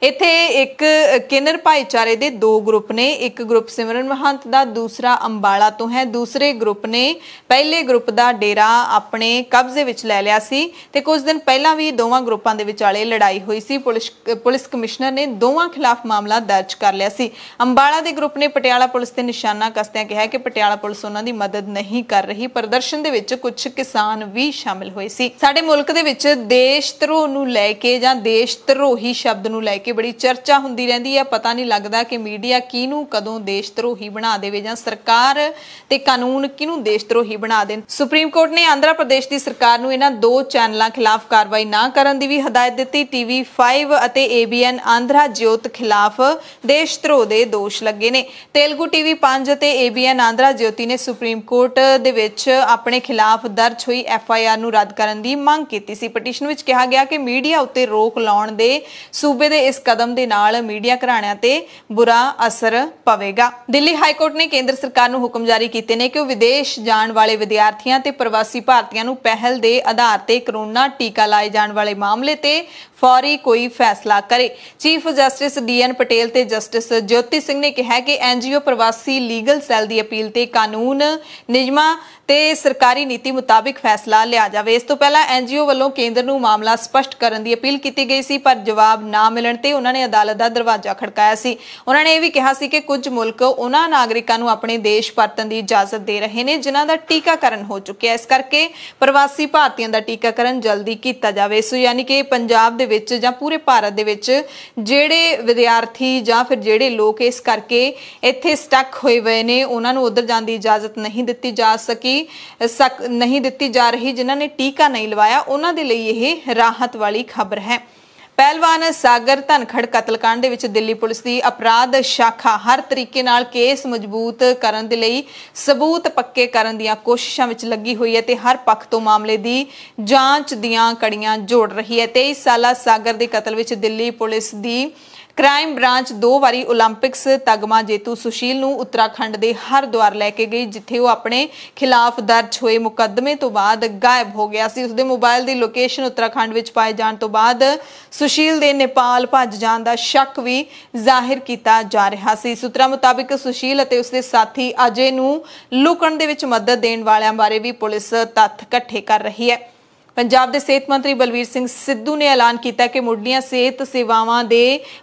ਇੱਥੇ ਇੱਕ ਕਿਨਰ ਭਾਈਚਾਰੇ ਦੇ ਦੋ ਗਰੁੱਪ ਨੇ ਇੱਕ ਗਰੁੱਪ ਸਿਮਰਨ ਮਹੰਤ ਦਾ ਦੂਸਰਾ ਅੰਬਾਲਾ ਤੋਂ ਹੈ ਦੂਸਰੇ ਗਰੁੱਪ ਨੇ ਪਹਿਲੇ ਗਰੁੱਪ ਦਾ ਡੇਰਾ ਆਪਣੇ ਕਬਜ਼ੇ ਵਿੱਚ ਲੈ ਲਿਆ ਸੀ ਤੇ ਕੁਝ ਦਿਨ ਪਹਿਲਾਂ ਵੀ ਦੋਵਾਂ ਗਰੁੱਪਾਂ ਦੇ ਵਿਚਾਲੇ ਲੜਾਈ ਹੋਈ ਸੀ ਪੁਲਿਸ ਪੁਲਿਸ ਕਮਿਸ਼ਨਰ ਨੇ ਦੋਵਾਂ ਖਿਲਾਫ ਮਾਮਲਾ ਦਰਜ ਕਰ ਲਿਆ ਸੀ ਅੰਬਾਲਾ ਦੇ ਗਰੁੱਪ ਨੇ ਪਟਿਆਲਾ ਪੁਲਿਸ ਤੇ ਨਿਸ਼ਾਨਾ ਕਸਦਿਆਂ ਕਿਹਾ ਕਿ ਪਟਿਆਲਾ ਪੁਲਿਸ ਉਹਨਾਂ ਦੀ ਮਦਦ ਨਹੀਂ ਕਰ ਰਹੀ ਪ੍ਰਦਰਸ਼ਨ ਦੇ ਵਿੱਚ ਕੁਝ ਕਿਸਾਨ ਵੀ ਸ਼ਾਮਿਲ ਹੋਏ ਸੀ ਸਾਡੇ ਮੁਲਕ ਦੇ ਵਿੱਚ ਦੇਸ਼ ਧਰੋਹ ਨੂੰ ਲੈ ਕੇ ਜਾਂ ਦੇਸ਼ ਧਰੋਹੀ ਸ਼ਬਦ ਨੂੰ ਲੈ ਕੇ ਕਿ ਬੜੀ ਚਰਚਾ ਹੁੰਦੀ ਰਹਿੰਦੀ ਹੈ ਪਤਾ ਨਹੀਂ ਲੱਗਦਾ ਕਿ ਮੀਡੀਆ ਕਿਹਨੂੰ ਕਦੋਂ ਦੇਸ਼ ਧਰੋਹੀ ਬਣਾ ਦੇਵੇ ਜਾਂ ਸਰਕਾਰ ਤੇ ਕਾਨੂੰਨ ਕਿਹਨੂੰ ਦੇਸ਼ ਧਰੋਹੀ ਬਣਾ ਦੇਣ ਸੁਪਰੀਮ ਕੋਰਟ ਨੇ ਆਂਧਰਾ ਪ੍ਰਦੇਸ਼ ਦੀ ਸਰਕਾਰ ਨੂੰ ਇਹਨਾਂ ਦੋ ਚੈਨਲਾਂ ਖਿਲਾਫ ਕਾਰਵਾਈ ਨਾ ਕਰਨ ਦੀ ਵੀ ਹਦਾਇਤ ਦਿੱਤੀ ਟੀਵੀ 5 ਅਤੇ ਏਬੀਐਨ ਆਂਧਰਾ ਜਯੋਤ ਖਿਲਾਫ ਦੇਸ਼ ਧਰੋਹ ਦੇ ਦੋਸ਼ ਲੱਗੇ ਨੇ ਤੇਲਗੂ ਟੀਵੀ 5 ਅਤੇ ਏਬੀਐਨ ਆਂਧਰਾ ਜਯੋਤੀ ਨੇ ਸੁਪਰੀਮ ਕੋਰਟ ਦੇ ਵਿੱਚ ਆਪਣੇ ਖਿਲਾਫ ਦਰਜ ਹੋਈ ਐਫਆਈਆਰ ਨੂੰ ਰੱਦ ਕਰਨ ਦੀ ਮੰਗ ਕੀਤੀ ਸੀ ਪਟੀਸ਼ਨ ਵਿੱਚ ਕਿਹਾ ਗਿਆ ਕਿ ਮੀਡੀਆ ਉੱਤੇ ਰੋਕ ਲਾਉਣ ਦੇ ਸੂਬੇ ਦੇ ਇਸ ਕਦਮ ਦੇ ਨਾਲ ਮੀਡੀਆ ਘਰਾਣਿਆਂ ਤੇ ਬੁਰਾ ਅਸਰ ਪਵੇਗਾ ਦਿੱਲੀ ਹਾਈ ਕੋਰਟ ਨੇ ਕੇਂਦਰ ਸਰਕਾਰ ਨੂੰ ਹੁਕਮ ਜਾਰੀ ਕੀਤੇ ਨੇ ਕਿ ਉਹ ਵਿਦੇਸ਼ ਜਾਣ ਵਾਲੇ ਵਿਦਿਆਰਥੀਆਂ ਤੇ ਪ੍ਰਵਾਸੀ ਭਾਰਤੀਆਂ ਨੂੰ ਪਹਿਲ ਦੇ ਆਧਾਰ ਤੇ ਕਰੋਨਾ ਟੀਕਾ ਲਾਏ ਜਾਣ ਵਾਲੇ ਮਾਮਲੇ ਤੇ ਫੌਰੀ ਕੋਈ ਫੈਸਲਾ ਕਰੇ ਚੀਫ ਜਸਟਿਸ ਡੀਐਨ ਪਟੇਲ ਤੇ ਜਸਟਿਸ ਜੋਤੀ ਸਿੰਘ ਨੇ ਕਿਹਾ ਕਿ ਐਨਜੀਓ ਪ੍ਰਵਾਸੀ ਲੀਗਲ ਸੈੱਲ ਦੀ ਅਪੀਲ ਤੇ ਕਾਨੂੰਨ ਨਿਯਮਾਂ ਤੇ ਸਰਕਾਰੀ ਨੀਤੀ ਮੁਤਾਬਿਕ ਫੈਸਲਾ ਲਿਆ ਜਾਵੇ ਇਸ ਤੋਂ ਪਹਿਲਾਂ ਐਨਜੀਓ ਵੱਲੋਂ ਕੇਂਦਰ ਨੂੰ ਮਾਮਲਾ ਸਪਸ਼ਟ ਕਰਨ ਦੀ ਅਪੀਲ ਕੀਤੀ ਗਈ ਸੀ ਪਰ ਜਵਾਬ ਨਾ ਮਿਲਣ ਤੇ ਲਈ ਉਹਨਾਂ ਨੇ ਅਦਾਲਤ ਦਾ ਦਰਵਾਜ਼ਾ ਖੜਕਾਇਆ ਸੀ ਉਹਨਾਂ ਨੇ ਇਹ ਵੀ ਕਿਹਾ ਸੀ ਕਿ ਕੁਝ ਮੁਲਕ ਉਹਨਾਂ ਨਾਗਰਿਕਾਂ ਨੂੰ ਆਪਣੇ ਦੇਸ਼ ਪਰਤਣ ਦੀ ਇਜਾਜ਼ਤ ਦੇ ਰਹੇ ਨੇ ਜਿਨ੍ਹਾਂ ਦਾ ਟੀਕਾਕਰਨ ਹੋ ਚੁੱਕਿਆ ਇਸ ਕਰਕੇ ਪ੍ਰਵਾਸੀ ਭਾਰਤੀਆਂ ਦਾ ਟੀਕਾਕਰਨ ਜਲਦੀ ਕੀਤਾ ਜਾਵੇ ਸੋ ਯਾਨੀ ਕਿ ਪੰਜਾਬ ਦੇ ਵਿੱਚ ਜਾਂ ਪੂਰੇ ਭਾਰਤ ਦੇ ਵਿੱਚ ਜਿਹੜੇ ਵਿਦਿਆਰਥੀ ਜਾਂ ਫਿਰ ਜਿਹੜੇ ਲੋਕ ਇਸ ਕਰਕੇ ਇੱਥੇ ਸਟਕ ਹੋਏ ਹੋਏ ਨੇ ਉਹਨਾਂ ਨੂੰ ਉਧਰ ਜਾਣ ਦੀ ਇਜਾਜ਼ਤ ਨਹੀਂ ਦਿੱਤੀ ਜਾ ਸਕੀ ਨਹੀਂ ਦਿੱਤੀ ਜਾ ਰਹੀ ਜਿਨ੍ਹਾਂ ਨੇ ਟੀਕਾ ਨਹੀਂ ਲਵਾਇਆ ਉਹਨਾਂ ਦੇ ਲਈ ਇਹ ਰਾਹਤ ਵਾਲੀ ਖਬਰ ਹੈ ਪਹਿਲਵਾਨ ਸਾਗਰ ਧਨਖੜ ਕਤਲकांड ਦੇ ਵਿੱਚ ਦਿੱਲੀ ਪੁਲਿਸ ਦੀ ਅਪਰਾਧ ਸ਼ਾਖਾ ਹਰ ਤਰੀਕੇ ਨਾਲ ਕੇਸ ਮਜ਼ਬੂਤ ਕਰਨ ਦੇ ਲਈ ਸਬੂਤ ਪੱਕੇ ਕਰਨ ਦੀਆਂ ਕੋਸ਼ਿਸ਼ਾਂ ਵਿੱਚ ਲੱਗੀ ਹੋਈ ਹੈ ਤੇ ਹਰ ਪੱਖ ਤੋਂ ਮਾਮਲੇ ਦੀ ਜਾਂਚ ਦੀਆਂ ਕੜੀਆਂ ਜੋੜ ਰਹੀ ਹੈ 23 ਸਾਲਾ ਸਾਗਰ ਦੇ ਕਤਲ ਵਿੱਚ ਦਿੱਲੀ ਪੁਲਿਸ ਦੀ ਕ੍ਰਾਈਮ ਬ੍ਰਾਂਚ ਦੋ ਵਾਰੀ 올림픽ਸ ਤਗਮਾ ਜੇਤੂ ਸੁਸ਼ੀਲ ਨੂੰ ਉੱਤਰਾਖੰਡ ਦੇ ਹਰਦੁਆਰ ਲੈ ਕੇ ਗਈ ਜਿੱਥੇ ਉਹ ਆਪਣੇ ਖਿਲਾਫ ਦਰਜ ਹੋਏ ਮੁਕੱਦਮੇ ਤੋਂ ਬਾਅਦ ਗਾਇਬ ਹੋ ਗਿਆ ਸੀ ਉਸਦੇ ਮੋਬਾਈਲ ਦੀ ਲੋਕੇਸ਼ਨ ਉੱਤਰਾਖੰਡ ਵਿੱਚ ਪਾਏ ਜਾਣ ਤੋਂ ਬਾਅਦ ਸੁਸ਼ੀਲ ਦੇ ਨੇਪਾਲ ਭੱਜ ਜਾਣ ਦਾ ਸ਼ੱਕ ਵੀ ਜ਼ਾਹਿਰ ਕੀਤਾ ਜਾ ਰਿਹਾ ਸੀ ਸੂਤਰਾਂ ਮੁਤਾਬਕ ਸੁਸ਼ੀਲ ਅਤੇ ਉਸਦੇ ਸਾਥੀ ਅਜੇ ਨੂੰ ਲੁਕਣ ਦੇ ਵਿੱਚ ਮਦਦ ਦੇਣ ਵਾਲਿਆਂ ਬਾਰੇ ਵੀ ਪੁਲਿਸ ਤੱਥ ਇਕੱਠੇ ਕਰ ਰਹੀ ਹੈ ਪੰਜਾਬ ਦੇ ਸਿਹਤ ਮੰਤਰੀ ਬਲਵੀਰ ਸਿੰਘ ਸਿੱਧੂ ਨੇ ਐਲਾਨ ਕੀਤਾ ਕਿ ਮੁੱਢਲੀਆਂ ਸਿਹਤ ਸੇਵਾਵਾਂ ਦੇ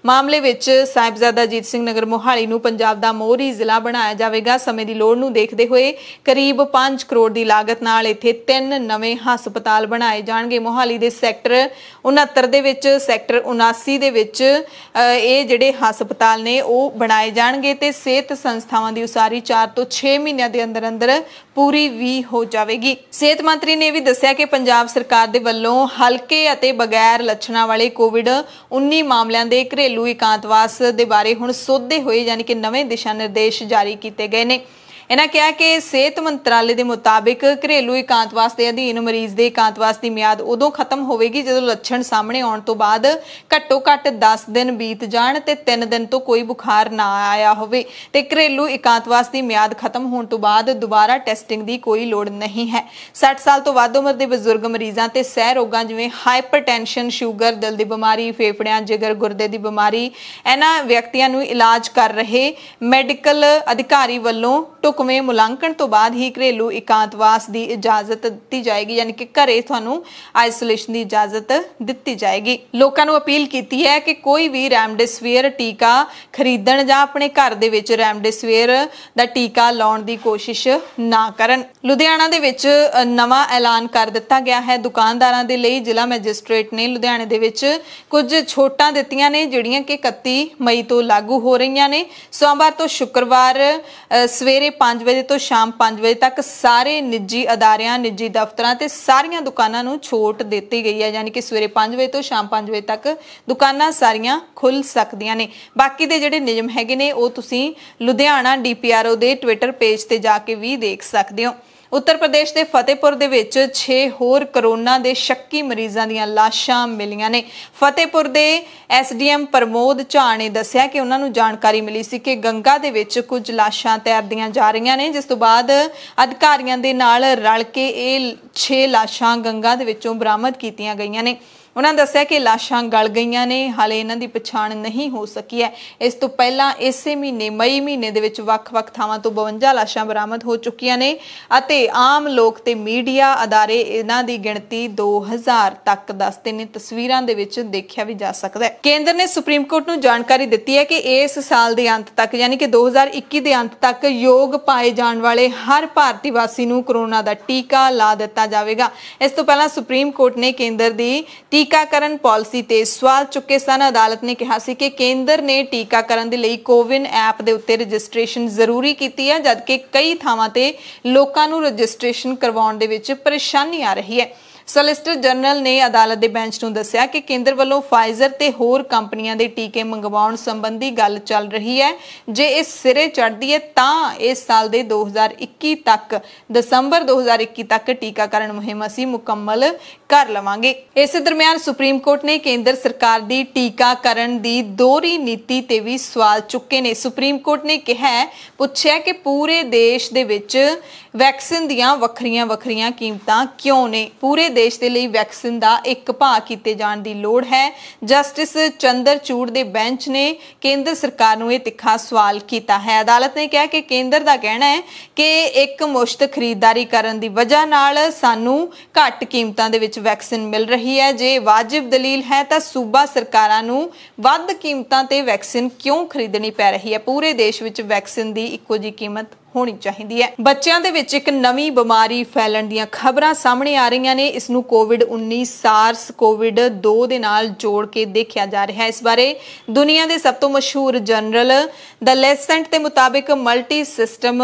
ਮਾਮਲੇ ਵਿੱਚ ਸਾਹਿਬਜ਼ਾਦਾ ਜੀਤ ਸਿੰਘ ਨਗਰ ਮੋਹਾਲੀ ਨੂੰ ਪੰਜਾਬ ਦਾ ਮੋਹਰੀ ਜ਼ਿਲ੍ਹਾ ਬਣਾਇਆ ਜਾਵੇਗਾ ਸਮੇਂ ਦੀ ਲੋੜ ਨੂੰ ਦੇਖਦੇ ਹੋਏ ਕਰੀਬ 5 ਕਰੋੜ ਦੀ ਲਾਗਤ ਨਾਲ ਇੱਥੇ ਤਿੰਨ ਨਵੇਂ ਹਸਪਤਾਲ ਬਣਾਏ ਜਾਣਗੇ ਮੋਹਾਲੀ ਦੇ ਸੈਕਟਰ 69 ਦੇ ਵਿੱਚ ਸੈਕਟਰ 79 ਦੇ ਵਿੱਚ ਇਹ ਜਿਹੜੇ ਹਸਪਤਾਲ ਨੇ ਉਹ ਬਣਾਏ ਜਾਣਗੇ ਤੇ ਸਿਹਤ ਸੰਸਥਾਵਾਂ ਦੀ ਉਸਾਰੀ 4 ਤੋਂ 6 ਮਹੀਨਿਆਂ ਦੇ ਅੰਦਰ ਅੰਦਰ ਪੂਰੀ ਵੀ ਹੋ ਜਾਵੇਗੀ ਸਿਹਤ ਮੰਤਰੀ ਨੇ ਵੀ ਦੱਸਿਆ ਕਿ ਪੰਜਾਬ ਸਰਕਾਰ ਸਰਕਾਰ ਦੇ ਵੱਲੋਂ ਹਲਕੇ ਅਤੇ ਬਗੈਰ ਲੱਛਣਾਂ ਵਾਲੇ ਕੋਵਿਡ-19 ਮਾਮਲਿਆਂ ਦੇ ਘਰੇਲੂ ਇਕਾਂਤਵਾਸ ਦੇ ਬਾਰੇ ਹੁਣ ਸੋਧੇ ਹੋਏ ਯਾਨੀ ਕਿ ਨਵੇਂ ਦਿਸ਼ਾ ਨਿਰਦੇਸ਼ ਜਾਰੀ ਕੀਤੇ ਗਏ ਨੇ ਇਹਨਾਂ ਕਿਹਾ ਕਿ ਸਿਹਤ ਮੰਤਰਾਲੇ ਦੇ ਮੁਤਾਬਿਕ ਘਰੇਲੂ ਇਕਾਂਤਵਾਸ ਦੇ ਅਧੀਨ ਮਰੀਜ਼ ਦੇ ਇਕਾਂਤਵਾਸ ਦੀ ਮਿਆਦ ਉਦੋਂ ਖਤਮ ਹੋਵੇਗੀ ਜਦੋਂ ਲੱਛਣ ਸਾਹਮਣੇ ਆਉਣ ਤੋਂ ਬਾਅਦ ਘੱਟੋ ਘੱਟ 10 ਦਿਨ ਬੀਤ ਜਾਣ ਤੇ 3 ਦਿਨ ਤੋਂ ਕੋਈ ਬੁਖਾਰ ਨਾ ਆਇਆ ਹੋਵੇ ਤੇ ਘਰੇਲੂ ਇਕਾਂਤਵਾਸ ਦੀ ਮਿਆਦ ਖਤਮ ਹੋਣ ਤੋਂ ਬਾਅਦ ਦੁਬਾਰਾ ਟੈਸਟਿੰਗ ਦੀ ਕੋਈ ਲੋੜ ਨਹੀਂ ਹੈ 60 ਸਾਲ ਤੋਂ ਵੱਧ ਉਮਰ ਦੇ ਬਜ਼ੁਰਗ ਮਰੀਜ਼ਾਂ ਤੇ ਸਹਿ ਰੋਗਾਂ ਜਿਵੇਂ ਹਾਈਪਰਟੈਂਸ਼ਨ, ਸ਼ੂਗਰ, ਦਿਲ ਦੀ ਬਿਮਾਰੀ, ਫੇਫੜਿਆਂ, ਜਿਗਰ, ਗੁਰਦੇ ਦੀ ਬਿਮਾਰੀ ਇਹਨਾਂ ਵਿਅਕਤੀਆਂ ਨੂੰ ਇਲਾਜ ਕਰ ਰਹੇ ਮੈਡੀਕਲ ਅਧਿਕਾਰੀ ਵੱਲੋਂ ਟੁਕ ਹੁਕਮੇ ਮੁਲਾਂਕਣ ਤੋਂ ਬਾਅਦ ਹੀ ਘਰੇਲੂ ਇਕਾਂਤਵਾਸ ਦੀ ਇਜਾਜ਼ਤ ਦਿੱਤੀ ਜਾਏਗੀ ਯਾਨੀ ਕਿ ਘਰੇ ਤੁਹਾਨੂੰ ਆਈਸੋਲੇਸ਼ਨ ਦੀ ਇਜਾਜ਼ਤ ਦਿੱਤੀ ਜਾਏਗੀ ਲੋਕਾਂ ਨੂੰ ਅਪੀਲ ਕੀਤੀ ਹੈ ਕਿ ਕੋਈ ਵੀ ਰੈਮਡੇਸਵੀਅਰ ਟੀਕਾ ਖਰੀਦਣ ਜਾਂ ਆਪਣੇ ਘਰ ਦੇ ਵਿੱਚ ਰੈਮਡੇਸਵੀਅਰ ਦਾ ਟੀਕਾ ਲਾਉਣ ਦੀ ਕੋਸ਼ਿਸ਼ ਨਾ ਕਰਨ ਲੁਧਿਆਣਾ ਦੇ ਵਿੱਚ ਨਵਾਂ ਐਲਾਨ ਕਰ ਦਿੱਤਾ ਗਿਆ ਹੈ ਦੁਕਾਨਦਾਰਾਂ ਦੇ ਲਈ ਜ਼ਿਲ੍ਹਾ ਮੈਜਿਸਟ੍ਰੇਟ ਨੇ ਲੁਧਿਆਣੇ ਦੇ ਵਿੱਚ ਕੁਝ ਛੋਟਾਂ ਦਿੱਤੀਆਂ ਨੇ ਜਿਹੜੀਆਂ ਕਿ 31 ਮਈ ਤੋਂ ਲਾਗੂ ਹੋ ਰਹੀਆਂ ਨੇ ਸੋਮਵਾਰ ਤੋਂ ਸ਼ੁੱਕਰਵਾਰ ਸਵੇਰੇ 5 ਵਜੇ ਤੋਂ ਸ਼ਾਮ 5 ਵਜੇ ਤੱਕ ਸਾਰੇ ਨਿੱਜੀ ਅਦਾਰਿਆਂ ਨਿੱਜੀ ਦਫ਼ਤਰਾਂ ਤੇ ਸਾਰੀਆਂ ਦੁਕਾਨਾਂ ਨੂੰ ਛੋਟ ਦਿੱਤੀ ਗਈ ਹੈ ਯਾਨੀ ਕਿ ਸਵੇਰੇ 5 ਵਜੇ ਤੋਂ ਸ਼ਾਮ 5 ਵਜੇ ਤੱਕ ਦੁਕਾਨਾਂ ਸਾਰੀਆਂ ਖੁੱਲ ਸਕਦੀਆਂ ਨੇ ਬਾਕੀ ਦੇ ਜਿਹੜੇ ਨਿਯਮ ਹੈਗੇ ਨੇ ਉਹ ਤੁਸੀਂ ਲੁਧਿਆਣਾ ਡੀਪੀਆਰਓ ਦੇ ਟਵਿੱਟਰ ਪੇਜ ਤੇ ਜਾ ਕੇ ਵੀ ਦੇਖ ਸਕਦੇ ਹੋ ਉੱਤਰ ਪ੍ਰਦੇਸ਼ ਦੇ ਫਤਿਹਪੁਰ ਦੇ ਵਿੱਚ 6 ਹੋਰ ਕਰੋਨਾ ਦੇ ਸ਼ੱਕੀ ਮਰੀਜ਼ਾਂ ਦੀਆਂ ਲਾਸ਼ਾਂ ਮਿਲੀਆਂ ਨੇ ਫਤਿਹਪੁਰ ਦੇ ਐਸਡੀਐਮ ਪ੍ਰਮੋਦ ਝਾਣੇ ਨੇ ਦੱਸਿਆ ਕਿ ਉਹਨਾਂ ਨੂੰ ਜਾਣਕਾਰੀ ਮਿਲੀ ਸੀ ਕਿ ਗੰਗਾ ਦੇ ਵਿੱਚ ਕੁਝ ਲਾਸ਼ਾਂ ਤੈਰਦੀਆਂ ਜਾ ਰਹੀਆਂ ਨੇ ਜਿਸ ਤੋਂ ਬਾਅਦ ਅਧਿਕਾਰੀਆਂ ਦੇ ਨਾਲ ਰਲ ਕੇ ਇਹ 6 ਲਾਸ਼ਾਂ ਗੰਗਾ ਦੇ ਵਿੱਚੋਂ ਬਰਾਮਦ ਕੀਤੀਆਂ ਗਈਆਂ ਨੇ ਉਹਨਾਂ ਦੱਸਿਆ ਕਿ ਲਾਸ਼ਾਂ ਗਲ ਗਈਆਂ ਨੇ ਹਾਲੇ ਇਹਨਾਂ ਦੀ ਪਛਾਣ ਨਹੀਂ ਹੋ ਸਕੀ ਹੈ ਇਸ ਤੋਂ ਪਹਿਲਾਂ ਇਸੇ ਮਹੀਨੇ ਮਈ ਮਹੀਨੇ ਦੇ ਵਿੱਚ ਵੱਖ-ਵੱਖ ਥਾਵਾਂ ਤੋਂ 52 ਲਾਸ਼ਾਂ ਬਰਾਮਦ ਹੋ ਚੁੱਕੀਆਂ ਨੇ ਅਤੇ ਆਮ ਲੋਕ ਤੇ ਮੀਡੀਆ ਅਦਾਰੇ ਇਹਨਾਂ ਦੀ ਗਿਣਤੀ 2000 ਤੱਕ ਦੱਸਦੇ ਨੇ ਤਸਵੀਰਾਂ ਦੇ ਵਿੱਚ ਦੇਖਿਆ ਵੀ ਜਾ ਸਕਦਾ ਹੈ ਕੇਂਦਰ ਨੇ ਸੁਪਰੀਮ ਕੋਰਟ ਨੂੰ ਜਾਣਕਾਰੀ ਦਿੱਤੀ ਹੈ ਕਿ ਇਸ ਸਾਲ ਦੇ ਅੰਤ ਤੱਕ ਯਾਨੀ ਕਿ 2021 ਦੇ ਅੰਤ ਤੱਕ ਯੋਗ ਪਾਏ ਜਾਣ ਵਾਲੇ ਹਰ ਭਾਰਤੀ ਵਾਸੀ ਨੂੰ ਕਰੋਨਾ ਦਾ ਟੀਕਾ ਲਾ ਦਿੱਤਾ ਜਾਵੇਗਾ ਇਸ ਤੋਂ ਪਹਿਲਾਂ ਸੁਪਰੀਮ ਕੋਰਟ ਨੇ ਕੇਂਦਰ ਦੀ ਟੀਕਾਕਰਨ ਪਾਲਿਸੀ ਤੇ ਸਵਾਲ ਚੁੱਕੇ ਸਨ ਅਦਾਲਤ ਨੇ ਕਿਹਾ ਸੀ ਕਿ ਕੇਂਦਰ ਨੇ ਟੀਕਾਕਰਨ ਦੇ ਲਈ ਕੋਵਿਨ ਐਪ ਦੇ ਉੱਤੇ ਰਜਿਸਟ੍ਰੇਸ਼ਨ ਜ਼ਰੂਰੀ ਕੀਤੀ ਹੈ ਜਦਕਿ ਕਈ ਥਾਵਾਂ ਤੇ ਲੋਕਾਂ ਨੂੰ ਰਜਿਸਟ੍ਰੇਸ਼ਨ ਕਰਵਾਉਣ ਦੇ ਵਿੱਚ ਪਰੇਸ਼ਾਨੀ ਆ ਰਹੀ ਹੈ ਸੋਲਿਸਟਰ ਜਨਰਲ ਨੇ ਅਦਾਲਤ ਦੇ ਬੈਂਚ ਨੂੰ ਦੱਸਿਆ ਕਿ ਕੇਂਦਰ ਵੱਲੋਂ ਫਾਈਜ਼ਰ ਤੇ ਹੋਰ ਕੰਪਨੀਆਂ ਦੇ ਟੀਕੇ ਮੰਗਵਾਉਣ ਸੰਬੰਧੀ ਗੱਲ ਚੱਲ ਰਹੀ ਹੈ ਜੇ ਇਹ ਸਿਰੇ ਚੜਦੀ ਹੈ ਤਾਂ ਇਸ ਸਾਲ ਦੇ 2021 ਤੱਕ ਦਸੰਬਰ 2021 ਤੱਕ ਟੀਕਾਕਰਨ ਮੁਹਿੰਮ ਅਸੀਂ ਮੁਕੰਮਲ ਕਰ ਲਵਾਂਗੇ ਇਸੇ ਦਰਮਿਆਨ ਸੁਪਰੀਮ ਕੋਰਟ ਨੇ ਕੇਂਦਰ ਸਰਕਾਰ ਦੀ ਟੀਕਾਕਰਨ ਦੀ ਦੋਹਰੀ ਨੀਤੀ ਤੇ ਵੀ ਸਵਾਲ ਚੁੱਕੇ ਨੇ ਸੁਪਰੀਮ ਕੋਰਟ ਨੇ ਕਿਹਾ ਪੁੱਛਿਆ ਕਿ ਪੂਰੇ ਦੇਸ਼ ਦੇ ਵਿੱਚ ਵੈਕਸੀਨ ਦੀਆਂ ਵੱਖਰੀਆਂ ਵੱਖਰੀਆਂ ਕੀਮਤਾਂ ਕਿਉਂ ਨੇ ਪੂਰੇ ਦੇਸ਼ ਦੇ ਲਈ ਵੈਕਸੀਨ ਦਾ ਇੱਕ ਭਾਅ ਕੀਤੇ ਜਾਣ ਦੀ ਲੋੜ ਹੈ ਜਸਟਿਸ ਚੰਦਰ ਚੂੜ ਦੇ ਬੈਂਚ ਨੇ ਕੇਂਦਰ ਸਰਕਾਰ ਨੂੰ ਇਹ ਤਿੱਖਾ ਸਵਾਲ ਕੀਤਾ ਹੈ ਅਦਾਲਤ ਨੇ ਕਿਹਾ ਕਿ ਕੇਂਦਰ ਦਾ ਕਹਿਣਾ ਹੈ ਕਿ ਇੱਕ ਮੁਸ਼ਤ ਖਰੀਦਦਾਰੀ ਕਰਨ ਦੀ ਵਜ੍ਹਾ ਨਾਲ ਸਾਨੂੰ ਘੱਟ ਕੀਮਤਾਂ ਦੇ ਵਿੱਚ ਵੈਕਸੀਨ ਮਿਲ ਰਹੀ ਹੈ ਜੇ ਵਾਜਿਬ ਦਲੀਲ ਹੈ ਤਾਂ ਸੂਬਾ ਸਰਕਾਰਾਂ ਨੂੰ ਵੱਧ ਕੀਮਤਾਂ ਤੇ ਵੈਕਸੀਨ ਕਿਉਂ ਖਰੀਦਣੀ ਪੈ ਰਹੀ ਹੈ ਪੂਰੇ ਦੇਸ਼ ਵਿੱਚ ਵੈਕਸੀਨ ਦੀ ਇੱਕੋ ਜੀ ਕੀਮਤ ਹੋਣੀ ਚਾਹੀਦੀ ਹੈ ਬੱਚਿਆਂ ਦੇ ਵਿੱਚ ਇੱਕ ਨਵੀਂ ਬਿਮਾਰੀ ਫੈਲਣ ਦੀਆਂ ਖਬਰਾਂ ਸਾਹਮਣੇ ਆ ਰਹੀਆਂ ਨੇ ਇਸ ਨੂੰ ਕੋਵਿਡ-19 SARS ਕੋਵਿਡ-2 ਦੇ ਨਾਲ ਜੋੜ ਕੇ ਦੇਖਿਆ ਜਾ ਰਿਹਾ ਹੈ ਇਸ ਬਾਰੇ ਦੁਨੀਆ ਦੇ ਸਭ ਤੋਂ ਮਸ਼ਹੂਰ ਜਨਰਲ ਦ ਲੈਸੈਂਟ ਦੇ ਮੁਤਾਬਿਕ ਮਲਟੀ ਸਿਸਟਮ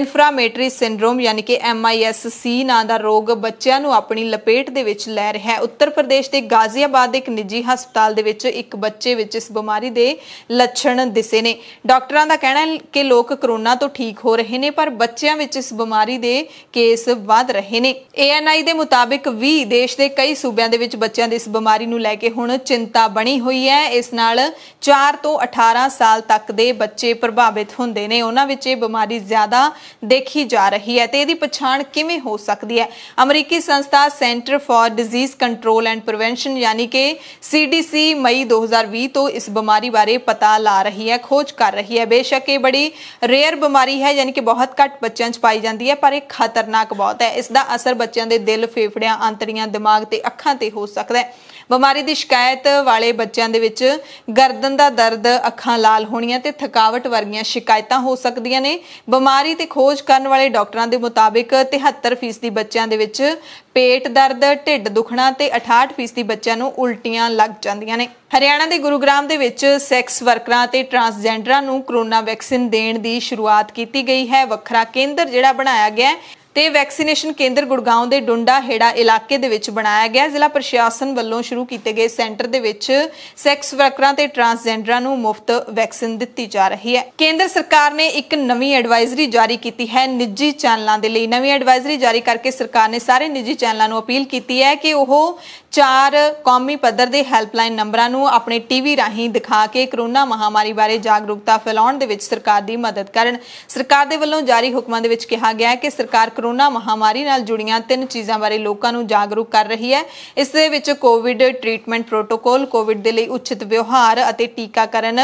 ਇਨਫਰਾਮੇਟਰੀ ਸਿੰਡਰੋਮ ਯਾਨੀ ਕਿ MISC ਨਾਂ ਦਾ ਰੋਗ ਬੱਚਿਆਂ ਨੂੰ ਆਪਣੀ ਲਪੇਟ ਦੇ ਵਿੱਚ ਲੈ ਰਿਹਾ ਹੈ ਉੱਤਰ ਪ੍ਰਦੇਸ਼ ਦੇ ਗਾਜ਼ੀਆਬਾਦ ਦੇ ਇੱਕ ਨਿੱਜੀ ਹਸਪਤਾਲ ਦੇ ਵਿੱਚ ਇੱਕ ਬੱਚੇ ਵਿੱਚ ਇਸ ਬਿਮਾਰੀ ਦੇ ਲੱਛਣ ਦਿਸੇ ਨੇ ਡਾਕਟਰਾਂ ਦਾ ਕਹਿਣਾ ਹੈ ਕਿ ਲੋਕ ਕਰੋਨਾ ਤੋਂ ਠੀਕ ਹੋ ਰਹੇ ਰਹੇ ਨੇ ਪਰ ਬੱਚਿਆਂ ਵਿੱਚ ਇਸ ਬਿਮਾਰੀ ਦੇ ਕੇਸ ਵੱਧ ਰਹੇ ਨੇ ਏਐਨਆਈ ਦੇ ਮੁਤਾਬਿਕ ਵੀ ਦੇਸ਼ ਦੇ ਕਈ ਸੂਬਿਆਂ ਦੇ ਵਿੱਚ ਬੱਚਿਆਂ ਦੇ ਇਸ ਬਿਮਾਰੀ ਨੂੰ ਲੈ ਕੇ ਹੁਣ ਚਿੰਤਾ ਬਣੀ ਹੋਈ ਹੈ ਇਸ ਨਾਲ 4 ਤੋਂ 18 ਸਾਲ ਤੱਕ ਦੇ ਬੱਚੇ ਪ੍ਰਭਾਵਿਤ ਹੁੰਦੇ ਨੇ ਉਹਨਾਂ ਵਿੱਚ ਇਹ ਬਿਮਾਰੀ ਜ਼ਿਆਦਾ ਦੇਖੀ ਜਾ ਰਹੀ ਹੈ ਤੇ ਇਹਦੀ ਪਛਾਣ ਕਿਵੇਂ ਹੋ ਸਕਦੀ ਹੈ ਅਮਰੀਕੀ ਸੰਸਥਾ Centre for Disease Control and Prevention ਯਾਨੀ ਕਿ ਸੀਡੀਸੀ ਮਈ 2020 ਤੋਂ ਇਸ ਬਿਮਾਰੀ ਬਾਰੇ ਪਤਾ ਲਾ ਰਹੀ ਹੈ ਖੋਜ ਕਰ ਰਹੀ ਹੈ ਬੇਸ਼ੱਕ ਇਹ ਬੜੀ ਰੇਅਰ ਬਿਮਾਰੀ ਹੈ ਯਾਨੀ ਯਾਨੀ ਕਿ ਬਹੁਤ ਘੱਟ ਬੱਚਿਆਂ 'ਚ ਪਾਈ ਜਾਂਦੀ ਹੈ ਪਰ ਇਹ ਖਤਰਨਾਕ ਬਹੁਤ ਹੈ ਇਸ ਦਾ ਅਸਰ ਬੱਚਿਆਂ ਦੇ ਦਿਲ ਫੇਫੜਿਆਂ ਅੰਤੜੀਆਂ ਦਿਮਾਗ ਤੇ ਅੱਖਾਂ ਤੇ ਹੋ ਸਕਦਾ ਹੈ ਬਿਮਾਰੀ ਦੀ ਸ਼ਿਕਾਇਤ ਵਾਲੇ ਬੱਚਿਆਂ ਦੇ ਵਿੱਚ ਗਰਦਨ ਦਾ ਦਰਦ ਅੱਖਾਂ ਲਾਲ ਹੋਣੀਆਂ ਤੇ ਥਕਾਵਟ ਵਰਗੀਆਂ ਸ਼ਿਕਾਇਤਾਂ ਹੋ ਸਕਦੀਆਂ ਨੇ ਬਿਮਾਰੀ ਤੇ ਖੋਜ ਕਰਨ ਵਾਲੇ ਡਾਕਟਰਾਂ ਦੇ ਮੁਤਾਬਿਕ 73% ਬੱਚਿਆਂ ਦੇ ਵਿੱਚ ਪੇਟ ਦਰਦ ਢਿੱਡ ਦੁਖਣਾ ਤੇ 68% ਬੱਚਿਆਂ ਨੂੰ ਉਲਟੀਆਂ ਲੱਗ ਜਾਂਦੀਆਂ ਨੇ ਹਰਿਆਣਾ ਦੇ ਗੁਰੂਗ੍ਰਾਮ ਦੇ ਵਿੱਚ ਸੈਕਸ ਵਰਕਰਾਂ ਤੇ ਟਰਾਂਸਜੈਂਡਰਾਂ ਨੂੰ ਕਰੋਨਾ ਵੈਕਸੀਨ ਦੇਣ ਦੀ ਸ਼ੁਰੂਆਤ ਕੀਤੀ ਗਈ ਹੈ ਵੱਖਰਾ ਕੇਂਦਰ ਜਿਹੜਾ ਬਣਾਇਆ ਗਿਆ ਹੈ ਤੇ ਵੈਕਸੀਨੇਸ਼ਨ ਕੇਂਦਰ ਗੁੜਗਾਉਂ ਦੇ ਡੁੰਡਾ ਹੇੜਾ ਇਲਾਕੇ ਦੇ ਵਿੱਚ ਬਣਾਇਆ ਗਿਆ ਜ਼ਿਲ੍ਹਾ ਪ੍ਰਸ਼ਾਸਨ ਵੱਲੋਂ ਸ਼ੁਰੂ ਕੀਤੇ ਗਏ ਸੈਂਟਰ ਦੇ ਵਿੱਚ ਸੈਕਸ ਵਰਕਰਾਂ ਤੇ ਟਰਾਂਸਜੈਂਡਰਾਂ ਨੂੰ ਮੁਫਤ ਵੈਕਸੀਨ ਦਿੱਤੀ ਜਾ ਰਹੀ ਹੈ ਕੇਂਦਰ ਸਰਕਾਰ ਨੇ ਇੱਕ ਨਵੀਂ ਐਡਵਾਈਜ਼ਰੀ ਜਾਰੀ ਕੀਤੀ ਹੈ ਨਿੱਜੀ ਚੈਨਲਾਂ ਦੇ ਲਈ ਨਵੀਂ ਐਡਵਾਈਜ਼ਰੀ ਜਾਰੀ ਕਰਕੇ ਸਰਕਾਰ ਨੇ ਸਾਰੇ ਨਿੱਜੀ ਚੈਨਲਾਂ ਨੂੰ ਅਪੀਲ ਕੀਤੀ ਹੈ ਕਿ ਉਹ ਚਾਰ ਕੌਮੀ ਪੱਧਰ ਦੇ ਹੈਲਪਲਾਈਨ ਨੰਬਰਾਂ ਨੂੰ ਆਪਣੇ ਟੀਵੀ ਰਾਹੀਂ ਦਿਖਾ ਕੇ ਕਰੋਨਾ ਮਹਾਮਾਰੀ ਬਾਰੇ ਜਾਗਰੂਕਤਾ ਫੈਲਾਉਣ ਦੇ ਵਿੱਚ ਸਰਕਾਰ ਦੀ ਮਦਦ ਕਰਨ ਸਰਕਾਰ ਦੇ ਵੱਲੋਂ ਜਾਰੀ ਹੁਕਮਾਂ ਦੇ ਵਿੱਚ ਕਿਹਾ ਗਿਆ ਹੈ ਕਿ ਸਰਕਾਰ ਕਰੋਨਾ ਮਹਾਮਾਰੀ ਨਾਲ ਜੁੜੀਆਂ ਤਿੰਨ ਚੀਜ਼ਾਂ ਬਾਰੇ ਲੋਕਾਂ ਨੂੰ ਜਾਗਰੂਕ ਕਰ ਰਹੀ ਹੈ ਇਸ ਦੇ ਵਿੱਚ ਕੋਵਿਡ ਟ੍ਰੀਟਮੈਂਟ ਪ੍ਰੋਟੋਕੋਲ ਕੋਵਿਡ ਦੇ ਲਈ ਉਚਿਤ ਵਿਵਹਾਰ ਅਤੇ ਟੀਕਾਕਰਨ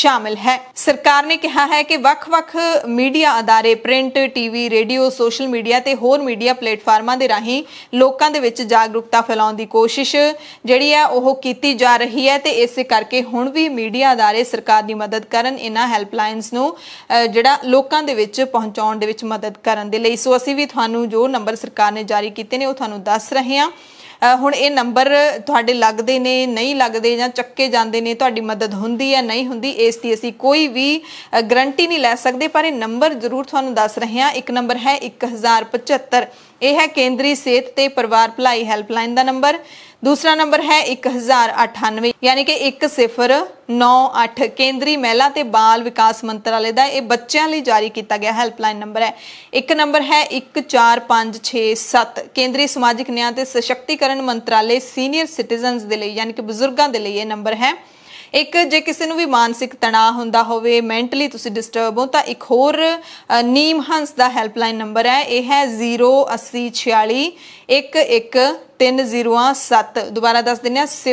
ਸ਼ਾਮਿਲ ਹੈ ਸਰਕਾਰ ਨੇ ਕਿਹਾ ਹੈ ਕਿ ਵੱਖ-ਵੱਖ ਮੀਡੀਆ ਅਦਾਰੇ print TV radio social media ਤੇ ਹੋਰ ਮੀਡੀਆ ਪਲੇਟਫਾਰਮਾਂ ਦੇ ਰਾਹੀਂ ਲੋਕਾਂ ਦੇ ਵਿੱਚ ਜਾਗਰੂਕਤਾ ਫੈਲਾਉਣ ਦੀ ਕੋਸ਼ਿਸ਼ ਜਿਹੜੀ ਆ ਉਹ ਕੀਤੀ ਜਾ ਰਹੀ ਹੈ ਤੇ ਇਸੇ ਕਰਕੇ ਹੁਣ ਵੀ ਮੀਡੀਆ ਅਦਾਰੇ ਸਰਕਾਰ ਦੀ ਮਦਦ ਕਰਨ ਇਹਨਾਂ ਹੈਲਪਲਾਈਨਸ ਨੂੰ ਜਿਹੜਾ ਲੋਕਾਂ ਦੇ ਵਿੱਚ ਪਹੁੰਚਾਉਣ ਦੇ ਵਿੱਚ ਮਦਦ ਕਰਨ ਦੇ ਲਈ ਸੋ ਅਸੀਂ ਵੀ ਤੁਹਾਨੂੰ ਜੋ ਨੰਬਰ ਸਰਕਾਰ ਨੇ ਜਾਰੀ ਕੀਤੇ ਨੇ ਉਹ ਤੁਹਾਨੂੰ ਦੱਸ ਰਹੇ ਹਾਂ ਹੁਣ ਇਹ ਨੰਬਰ ਤੁਹਾਡੇ ਲੱਗਦੇ ਨੇ ਨਹੀਂ ਲੱਗਦੇ ਜਾਂ ਚੱਕੇ ਜਾਂਦੇ ਨੇ ਤੁਹਾਡੀ ਮਦਦ ਹੁੰਦੀ ਹੈ ਨਹੀਂ ਹੁੰਦੀ ਇਸ ਦੀ ਅਸੀਂ ਕੋਈ ਵੀ ਗਰੰਟੀ ਨਹੀਂ ਲੈ ਸਕਦੇ ਪਰ ਇਹ ਨੰਬਰ ਜ਼ਰੂਰ ਤੁਹਾਨੂੰ ਦੱਸ ਰਹੇ ਹਾਂ ਇੱਕ ਨੰਬਰ ਹੈ 1075 ਇਹ ਹੈ ਕੇਂਦਰੀ ਸਿਹਤ ਤੇ ਪਰਿਵਾਰ ਭਲਾਈ ਹੈਲਪਲਾਈਨ ਦਾ ਨੰਬਰ ਦੂਸਰਾ ਨੰਬਰ ਹੈ 1098 ਯਾਨੀ ਕਿ 1098 ਕੇਂਦਰੀ ਮਹਿਲਾ ਤੇ ਬਾਲ ਵਿਕਾਸ ਮੰਤਰਾਲੇ ਦਾ ਇਹ ਬੱਚਿਆਂ ਲਈ ਜਾਰੀ ਕੀਤਾ ਗਿਆ ਹੈਲਪਲਾਈਨ ਨੰਬਰ ਹੈ ਇੱਕ ਨੰਬਰ ਹੈ 14567 ਕੇਂਦਰੀ ਸਮਾਜਿਕ ਨਿਆਂ ਤੇ ਸਸ਼ਕਤੀਕਰਨ ਮੰਤਰਾਲੇ ਸੀਨੀਅਰ ਸਿਟੀਜ਼ਨਸ ਦੇ ਲਈ ਯਾਨੀ ਕਿ ਬਜ਼ੁਰਗਾਂ ਦੇ ਲਈ ਇਹ ਨੰਬਰ ਹੈ ਇੱਕ ਜੇ ਕਿਸੇ ਨੂੰ ਵੀ ਮਾਨਸਿਕ ਤਣਾਅ ਹੁੰਦਾ ਹੋਵੇ ਮੈਂਟਲੀ ਤੁਸੀਂ ਡਿਸਟਰਬ ਹੋ ਤਾਂ ਇੱਕ ਹੋਰ ਨੀਮ ਹੰਸ ਦਾ ਹੈਲਪਲਾਈਨ ਨੰਬਰ ਹੈ ਇਹ ਹੈ 08046 ਦੁਬਾਰਾ ਦੱਸ ਦਿੰਨੇ ਆ 080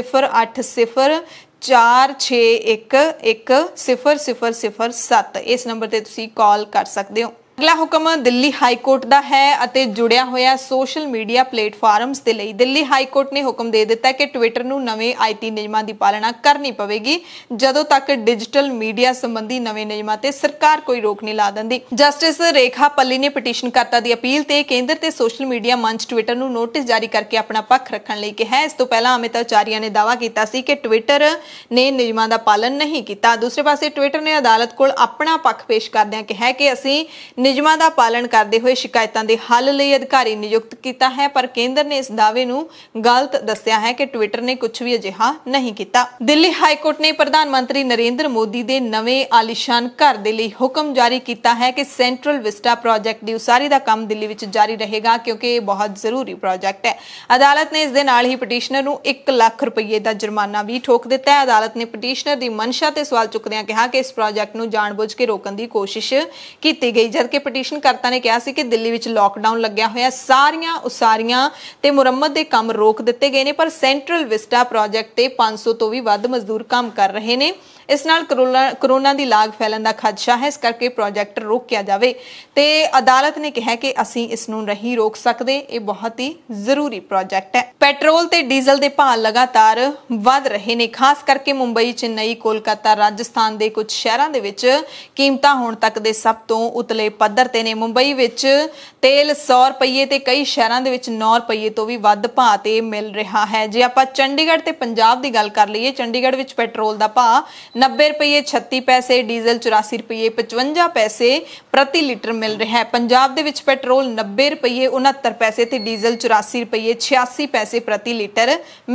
4611007 ਇਸ ਨੰਬਰ ਤੇ ਤੁਸੀਂ ਕਾਲ ਕਰ ਸਕਦੇ ਹੋ ਅਗਲਾ ਹੁਕਮ ਦਿੱਲੀ ਹਾਈ ਕੋਰਟ ਦਾ ਹੈ ਅਤੇ ਜੁੜਿਆ ਹੋਇਆ ਸੋਸ਼ਲ ਮੀਡੀਆ ਪਲੇਟਫਾਰਮਸ ਦੇ ਲਈ ਦਿੱਲੀ ਹਾਈ ਕੋਰਟ ਨੇ ਹੁਕਮ ਦੇ ਦਿੱਤਾ ਕਿ ਟਵਿੱਟਰ ਨੂੰ ਨਵੇਂ ਆਈਟੀ ਨਿਯਮਾਂ ਦੀ ਪਾਲਣਾ ਕਰਨੀ ਪਵੇਗੀ ਜਦੋਂ ਤੱਕ ਡਿਜੀਟਲ ਮੀਡੀਆ ਸੰਬੰਧੀ ਨਵੇਂ ਨਿਯਮਾਂ ਤੇ ਸਰਕਾਰ ਕੋਈ ਰੋਕ ਨਹੀਂ ਲਾ ਦਿੰਦੀ ਜਸਟਿਸ ਰੇਖਾ ਪੱਲੀ ਨੇ ਪਟੀਸ਼ਨ ਕਰਤਾ ਦੀ ਅਪੀਲ ਤੇ ਕੇਂਦਰ ਤੇ ਸੋਸ਼ਲ ਮੀਡੀਆ ਮੰਚ ਟਵਿੱਟਰ ਨੂੰ ਨੋਟਿਸ ਜਾਰੀ ਕਰਕੇ ਆਪਣਾ ਪੱਖ ਰੱਖਣ ਲਈ ਕਿਹਾ ਇਸ ਤੋਂ ਪਹਿਲਾਂ ਆਚਾਰੀਆ ਨੇ ਦਾਵਾ ਕੀਤਾ ਸੀ ਕਿ ਟਵਿੱਟਰ ਨੇ ਨਿਯਮਾਂ ਦਾ ਪਾਲਣ ਨਹੀਂ ਕੀਤਾ ਦੂਸਰੇ ਪਾਸੇ ਟਵਿੱਟਰ ਨੇ ਅਦਾਲਤ ਕੋਲ ਆਪਣਾ ਪੱਖ ਪੇਸ਼ ਕਰਦਿਆਂ ਕਿਹਾ ਕਿ ਅਸੀਂ ਨਿਯਮਾਂ ਦਾ ਪਾਲਣ ਕਰਦੇ ਹੋਏ ਸ਼ਿਕਾਇਤਾਂ ਦੇ ਹੱਲ ਲਈ ਅਧਿਕਾਰੀ ਨਿਯੁਕਤ ਕੀਤਾ ਹੈ ਪਰ ਕੇਂਦਰ ਨੇ ਇਸ ਦਾਅਵੇ ਨੂੰ ਗਲਤ ਦੱਸਿਆ ਹੈ ਕਿ ਟਵਿੱਟਰ ਨੇ ਕੁਝ ਵੀ ਅਜਿਹਾ ਨਹੀਂ ਕੀਤਾ ਦਿੱਲੀ ਹਾਈ ਕੋਰਟ ਨੇ ਪ੍ਰਧਾਨ ਮੰਤਰੀ ਨਰਿੰਦਰ ਮੋਦੀ ਦੇ ਨਵੇਂ ਆਲੀਸ਼ਾਨ ਘਰ ਦੇ ਲਈ ਹੁਕਮ ਜਾਰੀ ਕੀਤਾ ਹੈ ਕਿ ਸੈਂਟਰਲ ਵਿਸਟਾ ਪ੍ਰੋਜੈਕਟ ਦੀ ਉਸਾਰੀ ਦਾ ਕੰਮ ਦਿੱਲੀ ਵਿੱਚ ਜਾਰੀ ਰਹੇਗਾ ਕਿਉਂਕਿ ਇਹ ਬਹੁਤ ਜ਼ਰੂਰੀ ਪ੍ਰੋਜੈਕਟ ਹੈ ਅਦਾਲਤ ਨੇ ਇਸ ਦੇ ਨਾਲ ਹੀ ਪਟੀਸ਼ਨਰ ਨੂੰ 1 ਲੱਖ ਰੁਪਏ ਦਾ ਜੁਰਮਾਨਾ ਵੀ ਠੋਕ ਦਿੱਤਾ ਹੈ ਅਦਾਲਤ ਨੇ ਪਟੀਸ਼ਨਰ ਦੀ ਮਨਸ਼ਾ ਤੇ ਸਵਾਲ ਚੁੱਕਦਿਆਂ ਕਿਹਾ ਕਿ ਇਸ ਪ੍ਰੋਜੈਕਟ ਨੂੰ ਜਾਣਬੁੱਝ ਕੇ ਰੋਕਣ ਦੀ ਕੋਸ਼ਿਸ਼ ਕੀਤੀ ਗਈ ਜਦਕਿ ਪਟੀਸ਼ਨ ਕਰਤਾ ਨੇ ਕਿਹਾ ਸੀ ਕਿ ਦਿੱਲੀ ਵਿੱਚ ਲੋਕਡਾਊਨ ਲੱਗਿਆ ਹੋਇਆ ਸਾਰੀਆਂ ਉਸਾਰੀਆਂ ਤੇ ਮੁਰੰਮਤ ਦੇ ਕੰਮ ਰੋਕ ਦਿੱਤੇ ਗਏ ਨੇ ਪਰ ਸੈਂਟਰਲ ਵਿਸਟਾ ਪ੍ਰੋਜੈਕਟ ਤੇ 500 ਤੋਂ ਵੀ ਵੱਧ ਮਜ਼ਦੂਰ ਕੰਮ ਕਰ ਰਹੇ ਨੇ ਇਸ ਨਾਲ ਕਰੋਨਾ ਦੀ ਲਾਗ ਫੈਲਣ ਦਾ ਖਦਸ਼ਾ ਹੈ ਇਸ ਕਰਕੇ ਪ੍ਰੋਜੈਕਟ ਰੋਕਿਆ ਜਾਵੇ ਤੇ ਅਦਾਲਤ ਨੇ ਕਿਹਾ ਕਿ ਅਸੀਂ ਇਸ ਨੂੰ ਨਹੀਂ ਰੋਕ ਸਕਦੇ ਇਹ ਬਹੁਤ ਹੀ ਜ਼ਰੂਰੀ ਪ੍ਰੋਜੈਕਟ ਹੈ ਪੈਟਰੋਲ ਤੇ ਡੀਜ਼ਲ ਦੇ ਭਾਅ ਲਗਾਤਾਰ ਵਧ ਰਹੇ ਨੇ ਖਾਸ ਕਰਕੇ ਮੁੰਬਈ ਚੇਨਈ ਕੋਲਕਾਤਾ ਰਾਜਸਥਾਨ ਦੇ ਕੁਝ ਸ਼ਹਿਰਾਂ ਦੇ ਵਿੱਚ ਕੀਮਤਾਂ ਹੁਣ ਤੱਕ ਦੇ ਸਭ ਤੋਂ ਉਤਲੇ ਪੱਧਰ ਤੇ ਨੇ ਮੁੰਬਈ ਵਿੱਚ ਤੇਲ 100 ਰੁਪਏ ਤੇ ਕਈ ਸ਼ਹਿਰਾਂ ਦੇ ਵਿੱਚ 9 ਰੁਪਏ ਤੋਂ ਵੀ ਵੱਧ ਭਾਅ ਤੇ ਮਿਲ ਰਿਹਾ ਹੈ ਜੇ ਆਪਾਂ ਚੰਡੀਗੜ੍ਹ ਤੇ ਪੰਜਾਬ ਦੀ ਗੱਲ ਕਰ ਲਈਏ ਚੰਡੀਗੜ੍ਹ ਵਿੱਚ ਪੈਟਰੋਲ ਦਾ ਭਾਅ 90 ਰੁਪਏ 36 ਪੈਸੇ ਡੀਜ਼ਲ 84 ਰੁਪਏ 55 ਪੈਸੇ ਪ੍ਰਤੀ ਲੀਟਰ ਮਿਲ ਰਿਹਾ ਹੈ ਪੰਜਾਬ ਦੇ ਵਿੱਚ ਪੈਟਰੋਲ 90 ਰੁਪਏ 69 ਪੈਸੇ ਤੇ ਡੀਜ਼ਲ 84 ਰੁਪਏ 86 ਪੈਸੇ ਪ੍ਰਤੀ ਲੀਟਰ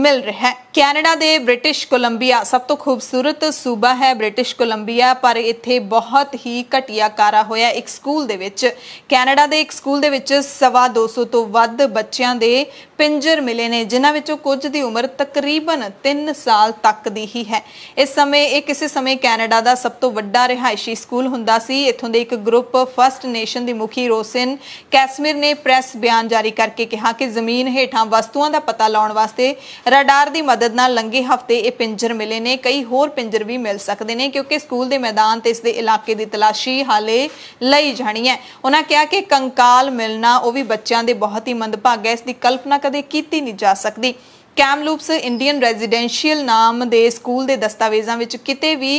ਮਿਲ ਰਿਹਾ ਹੈ ਕੈਨੇਡਾ ਦੇ ਬ੍ਰਿਟਿਸ਼ ਕੋਲੰਬੀਆ ਸਭ ਤੋਂ ਖੂਬਸੂਰਤ ਸੂਬਾ ਹੈ ਬ੍ਰਿਟਿਸ਼ ਕੋਲੰਬੀਆ ਪਰ ਇੱਥੇ ਬਹੁਤ ਹੀ ਘਟੀਆ ਕਾਰਾ ਹੋਇਆ ਇੱਕ ਸਕੂਲ ਦੇ ਵਿੱਚ ਕੈਨੇਡਾ ਦੇ ਇੱਕ ਸਕੂਲ ਦੇ ਵਿੱਚ ਸਵਾ 200 ਤੋਂ ਵੱਧ ਬੱਚਿਆਂ ਦੇ ਪਿੰਜਰ ਮਿਲੇ ਨੇ ਜਿਨ੍ਹਾਂ ਵਿੱਚੋਂ ਕੁਝ ਦੀ ਉਮਰ ਤਕਰੀਬਨ 3 ਸਾਲ ਤੱਕ ਦੀ ਹੀ ਹੈ ਇਸ ਸਮੇਂ ਇਹ ਕਿਸੇ ਸਮੇਂ ਕੈਨੇਡਾ ਦਾ ਸਭ ਤੋਂ ਵੱਡਾ ਰਿਹਾਇਸ਼ੀ ਸਕੂਲ ਹੁੰਦਾ ਸੀ ਇੱਥੋਂ ਦੇ ਇੱਕ ਗਰੁੱਪ ਫਰਸਟ ਨੇਸ਼ਨ ਦੀ ਮੁਖੀ ਰੋਸਿਨ ਕੈਸਮਿਰ ਨੇ ਪ੍ਰੈਸ ਬਿਆਨ ਜਾਰੀ ਕਰਕੇ ਕਿਹਾ ਕਿ ਜ਼ਮੀਨ ਹੇਠਾਂ ਵਸਤੂਆਂ ਦਾ ਪਤਾ ਲਾਉਣ ਵਾਸਤੇ ਰਡਾਰ ਦੀ ਮਦਦ ਨਾਲ ਲੰਗੇ ਹਫ਼ਤੇ ਇਹ ਪਿੰਜਰ ਮਿਲੇ ਨੇ ਕਈ ਹੋਰ ਪਿੰਜਰ ਵੀ ਮਿਲ ਸਕਦੇ ਨੇ ਕਿਉਂਕਿ ਸਕੂਲ ਦੇ ਮੈਦਾਨ ਤੇ ਇਸ ਦੇ ਇਲਾਕੇ ਦੀ ਤਲਾਸ਼ੀ ਹਾਲੇ ਲਈ ਜਾਣੀ ਹੈ ਉਹਨਾਂ ਕਿਹਾ ਕਿ ਕੰਕਾਲ ਮਿਲਣਾ ਉਹ ਵੀ ਬੱਚਿਆਂ ਦੇ ਬਹੁਤ ਹੀ ਮੰਦਭਾਗਾ ਇਸ ਦੀ ਕਲਪਨਾ ਕਦੇ ਕੀਤੀ ਨਹੀਂ ਜਾ ਸਕਦੀ ਕੈਮਲੂਪਸ ਇੰਡੀਅਨ ਰੈਜ਼ੀਡੈਂਸ਼ੀਅਲ ਨਾਮ ਦੇ ਸਕੂਲ ਦੇ ਦਸਤਾਵੇਜ਼ਾਂ ਵਿੱਚ ਕਿਤੇ ਵੀ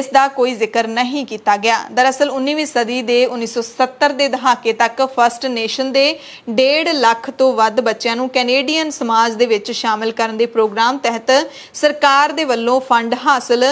ਇਸ ਦਾ ਕੋਈ ਜ਼ਿਕਰ ਨਹੀਂ ਕੀਤਾ ਗਿਆ ਦਰਅਸਲ 19ਵੀਂ ਸਦੀ ਦੇ 1970 ਦੇ ਦਹਾਕੇ ਤੱਕ ਫਰਸਟ ਨੇਸ਼ਨ ਦੇ 1.5 ਲੱਖ ਤੋਂ ਵੱਧ ਬੱਚਿਆਂ ਨੂੰ ਕੈਨੇਡੀਅਨ ਸਮਾਜ ਦੇ ਵਿੱਚ ਸ਼ਾਮਲ ਕਰਨ ਦੇ ਪ੍ਰੋਗਰਾਮ ਤਹਿਤ ਸਰਕਾਰ ਦੇ ਵੱਲੋਂ ਫੰਡ ਹਾਸਲ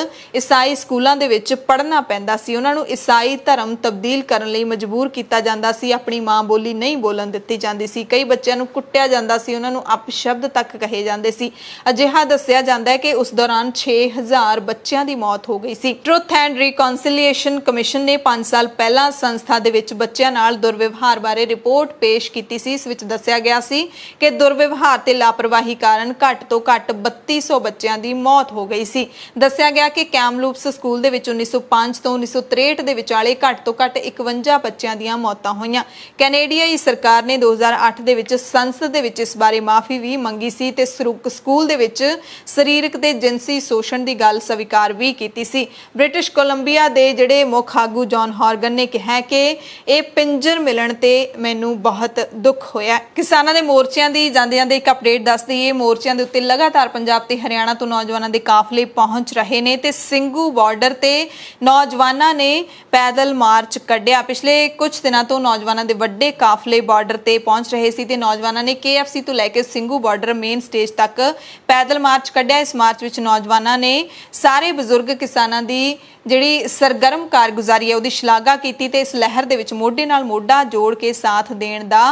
ਈਸਾਈ ਸਕੂਲਾਂ ਦੇ ਵਿੱਚ ਪੜ੍ਹਨਾ ਪੈਂਦਾ ਸੀ ਉਹਨਾਂ ਨੂੰ ਈਸਾਈ ਧਰਮ ਤਬਦੀਲ ਕਰਨ ਲਈ ਮਜਬੂਰ ਕੀਤਾ ਜਾਂਦਾ ਸੀ ਆਪਣੀ ਮਾਂ ਬੋਲੀ ਨਹੀਂ ਬੋਲਣ ਦਿੱਤੀ ਜਾਂਦੀ ਸੀ ਕਈ ਬੱਚਿਆਂ ਨੂੰ ਕੁੱਟਿਆ ਜਾਂਦਾ ਸੀ ਉਹਨਾਂ ਨੂੰ ਅਪਸ਼ਬਦ ਤੱਕ ਕਹੇ ਜਾਂਦੇ ਕਰਦੇ ਸੀ ਅਜਿਹਾ ਦੱਸਿਆ ਜਾਂਦਾ ਹੈ ਕਿ ਉਸ ਦੌਰਾਨ 6000 ਬੱਚਿਆਂ ਦੀ ਮੌਤ ਹੋ ਗਈ ਸੀ ਟਰੂਥ ਐਂਡ ਰੀਕਨਸੀਲੀਏਸ਼ਨ ਕਮਿਸ਼ਨ ਨੇ 5 ਸਾਲ ਪਹਿਲਾਂ ਸੰਸਥਾ ਦੇ ਵਿੱਚ ਬੱਚਿਆਂ ਨਾਲ ਦੁਰਵਿਵਹਾਰ ਬਾਰੇ ਰਿਪੋਰਟ ਪੇਸ਼ ਕੀਤੀ ਸੀ ਇਸ ਵਿੱਚ ਦੱਸਿਆ ਗਿਆ ਸੀ ਕਿ ਦੁਰਵਿਵਹਾਰ ਤੇ ਲਾਪਰਵਾਹੀ ਕਾਰਨ ਘੱਟ ਤੋਂ ਘੱਟ 3200 ਬੱਚਿਆਂ ਦੀ ਮੌਤ ਹੋ ਗਈ ਸੀ ਦੱਸਿਆ ਗਿਆ ਕਿ ਕੈਮਲੂਪਸ ਸਕੂਲ ਦੇ ਵਿੱਚ 1905 ਤੋਂ 1963 ਦੇ ਵਿਚਾਲੇ ਘੱਟ ਤੋਂ ਘੱਟ 51 ਬੱਚਿਆਂ ਦੀਆਂ ਮੌਤਾਂ ਹੋਈਆਂ ਕੈਨੇਡੀਆਈ ਸਰਕਾਰ ਨੇ 2008 ਦੇ ਵਿੱਚ ਸੰਸਦ ਦੇ ਵਿੱਚ ਇਸ ਬਾਰੇ ਮਾਫੀ ਵੀ ਮੰਗੀ ਸੀ ਤੇ ਸਕੂਲ ਦੇ ਵਿੱਚ ਸਰੀਰਕ ਤੇ ਜਿੰਸੀ ਸ਼ੋਸ਼ਣ ਦੀ ਗੱਲ ਸਵੀਕਾਰ ਵੀ ਕੀਤੀ ਸੀ ਬ੍ਰਿਟਿਸ਼ ਕੋਲੰਬੀਆ ਦੇ ਜਿਹੜੇ ਮੁੱਖ ਆਗੂ ਜੌਨ ਹਾਰਗਨ ਨੇ ਕਿਹਾ ਕਿ ਇਹ ਪਿੰਜਰ ਮਿਲਣ ਤੇ ਮੈਨੂੰ ਬਹੁਤ ਦੁੱਖ ਹੋਇਆ ਕਿਸਾਨਾਂ ਦੇ ਮੋਰਚਿਆਂ ਦੀ ਜਾਂਦੇ ਜਾਂਦੇ ਇੱਕ ਅਪਡੇਟ ਦੱਸ ਦਈਏ ਮੋਰਚਿਆਂ ਦੇ ਉੱਤੇ ਲਗਾਤਾਰ ਪੰਜਾਬ ਤੇ ਹਰਿਆਣਾ ਤੋਂ ਨੌਜਵਾਨਾਂ ਦੇ ਕਾਫਲੇ ਪਹੁੰਚ ਰਹੇ ਨੇ ਤੇ ਸਿੰਘੂ ਬਾਰਡਰ ਤੇ ਨੌਜਵਾਨਾਂ ਨੇ ਪੈਦਲ ਮਾਰਚ ਕੱਢਿਆ ਪਿਛਲੇ ਕੁਝ ਦਿਨਾਂ ਤੋਂ ਨੌਜਵਾਨਾਂ ਦੇ ਵੱਡੇ ਕਾਫਲੇ ਬਾਰਡਰ ਤੇ ਪਹੁੰਚ ਰਹੇ ਸੀ ਤੇ ਨੌਜਵਾਨਾਂ ਨੇ KFC ਤੋਂ ਲੈ ਕੇ ਸਿੰਘੂ ਬਾਰਡਰ ਮੇਨ ਸਟੇਜ ਤੱਕ ਤੱਕ ਪੈਦਲ ਮਾਰਚ ਕੱਢਿਆ ਇਸ ਮਾਰਚ ਵਿੱਚ ਨੌਜਵਾਨਾਂ ਨੇ ਸਾਰੇ ਬਜ਼ੁਰਗ ਕਿਸਾਨਾਂ ਦੀ ਜਿਹੜੀ ਸਰਗਰਮ ਕਾਰਗੁਜ਼ਾਰੀ ਹੈ ਉਹਦੀ ਸ਼ਲਾਘਾ ਕੀਤੀ ਤੇ ਇਸ ਲਹਿਰ ਦੇ ਵਿੱਚ ਮੋਢੇ ਨਾਲ ਮੋਢਾ ਜੋੜ ਕੇ ਸਾਥ ਦੇਣ ਦਾ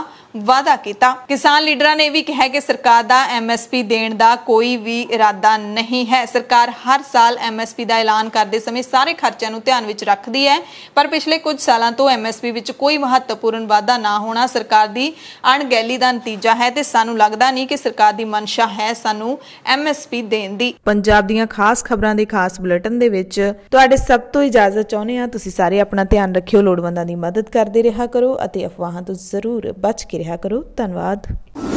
ਵਾਅਦਾ ਕੀਤਾ ਕਿਸਾਨ ਲੀਡਰਾਂ ਨੇ ਵੀ ਕਿਹਾ ਕਿ ਸਰਕਾਰ ਦਾ ਐਮਐਸਪੀ ਦੇਣ ਦਾ ਕੋਈ ਵੀ ਇਰਾਦਾ ਨਹੀਂ ਹੈ ਸਰਕਾਰ ਹਰ ਸਾਲ ਐਮਐਸਪੀ ਦਾ ਐਲਾਨ ਕਰਦੇ ਸਮੇਂ ਸਾਰੇ ਖਰਚਿਆਂ ਨੂੰ ਧਿਆਨ ਵਿੱਚ ਰੱਖਦੀ ਹੈ ਪਰ ਪਿਛਲੇ ਕੁਝ ਸਾਲਾਂ ਤੋਂ ਐਮਐਸਪੀ ਵਿੱਚ ਕੋਈ ਮਹੱਤਵਪੂਰਨ ਵਾਅਦਾ ਨਾ ਹੋਣਾ ਸਰਕਾਰ ਦੀ ਅਣਗਹਿਲੀ ਦਾ ਨਤੀਜਾ ਹੈ ਤੇ ਸਾਨੂੰ ਲੱਗਦਾ ਨਹੀਂ ਕਿ ਸਰਕਾਰ ਦੀ ਮਨਸ਼ਾ ਹੈ ਸਾਨੂੰ ਐਮਐਸਪੀ ਦੇਣ ਦੀ ਪੰਜਾਬ ਦੀਆਂ ਖਾਸ ਖਬਰਾਂ ਦੇ ਖਾਸ ਬੁਲੇਟਿਨ ਦੇ ਵਿੱਚ ਤੁਹਾਡੇ ਸਭ ਤੋਂ ਇਜਾਜ਼ਤ ਚਾਹੁੰਦੇ ਆ ਤੁਸੀਂ ਸਾਰੇ ਆਪਣਾ ਧਿਆਨ ਰੱਖਿਓ ਲੋੜਵੰਦਾਂ ਦੀ ਮਦਦ ਕਰਦੇ ਰਿਹਾ ਕਰੋ ਅਤੇ ਅਫਵਾਹਾਂ ਤੋਂ ਜ਼ਰੂਰ ਬਚ ਕੇ ਰਿਹਾ ਕਰੋ ਧੰਨਵਾਦ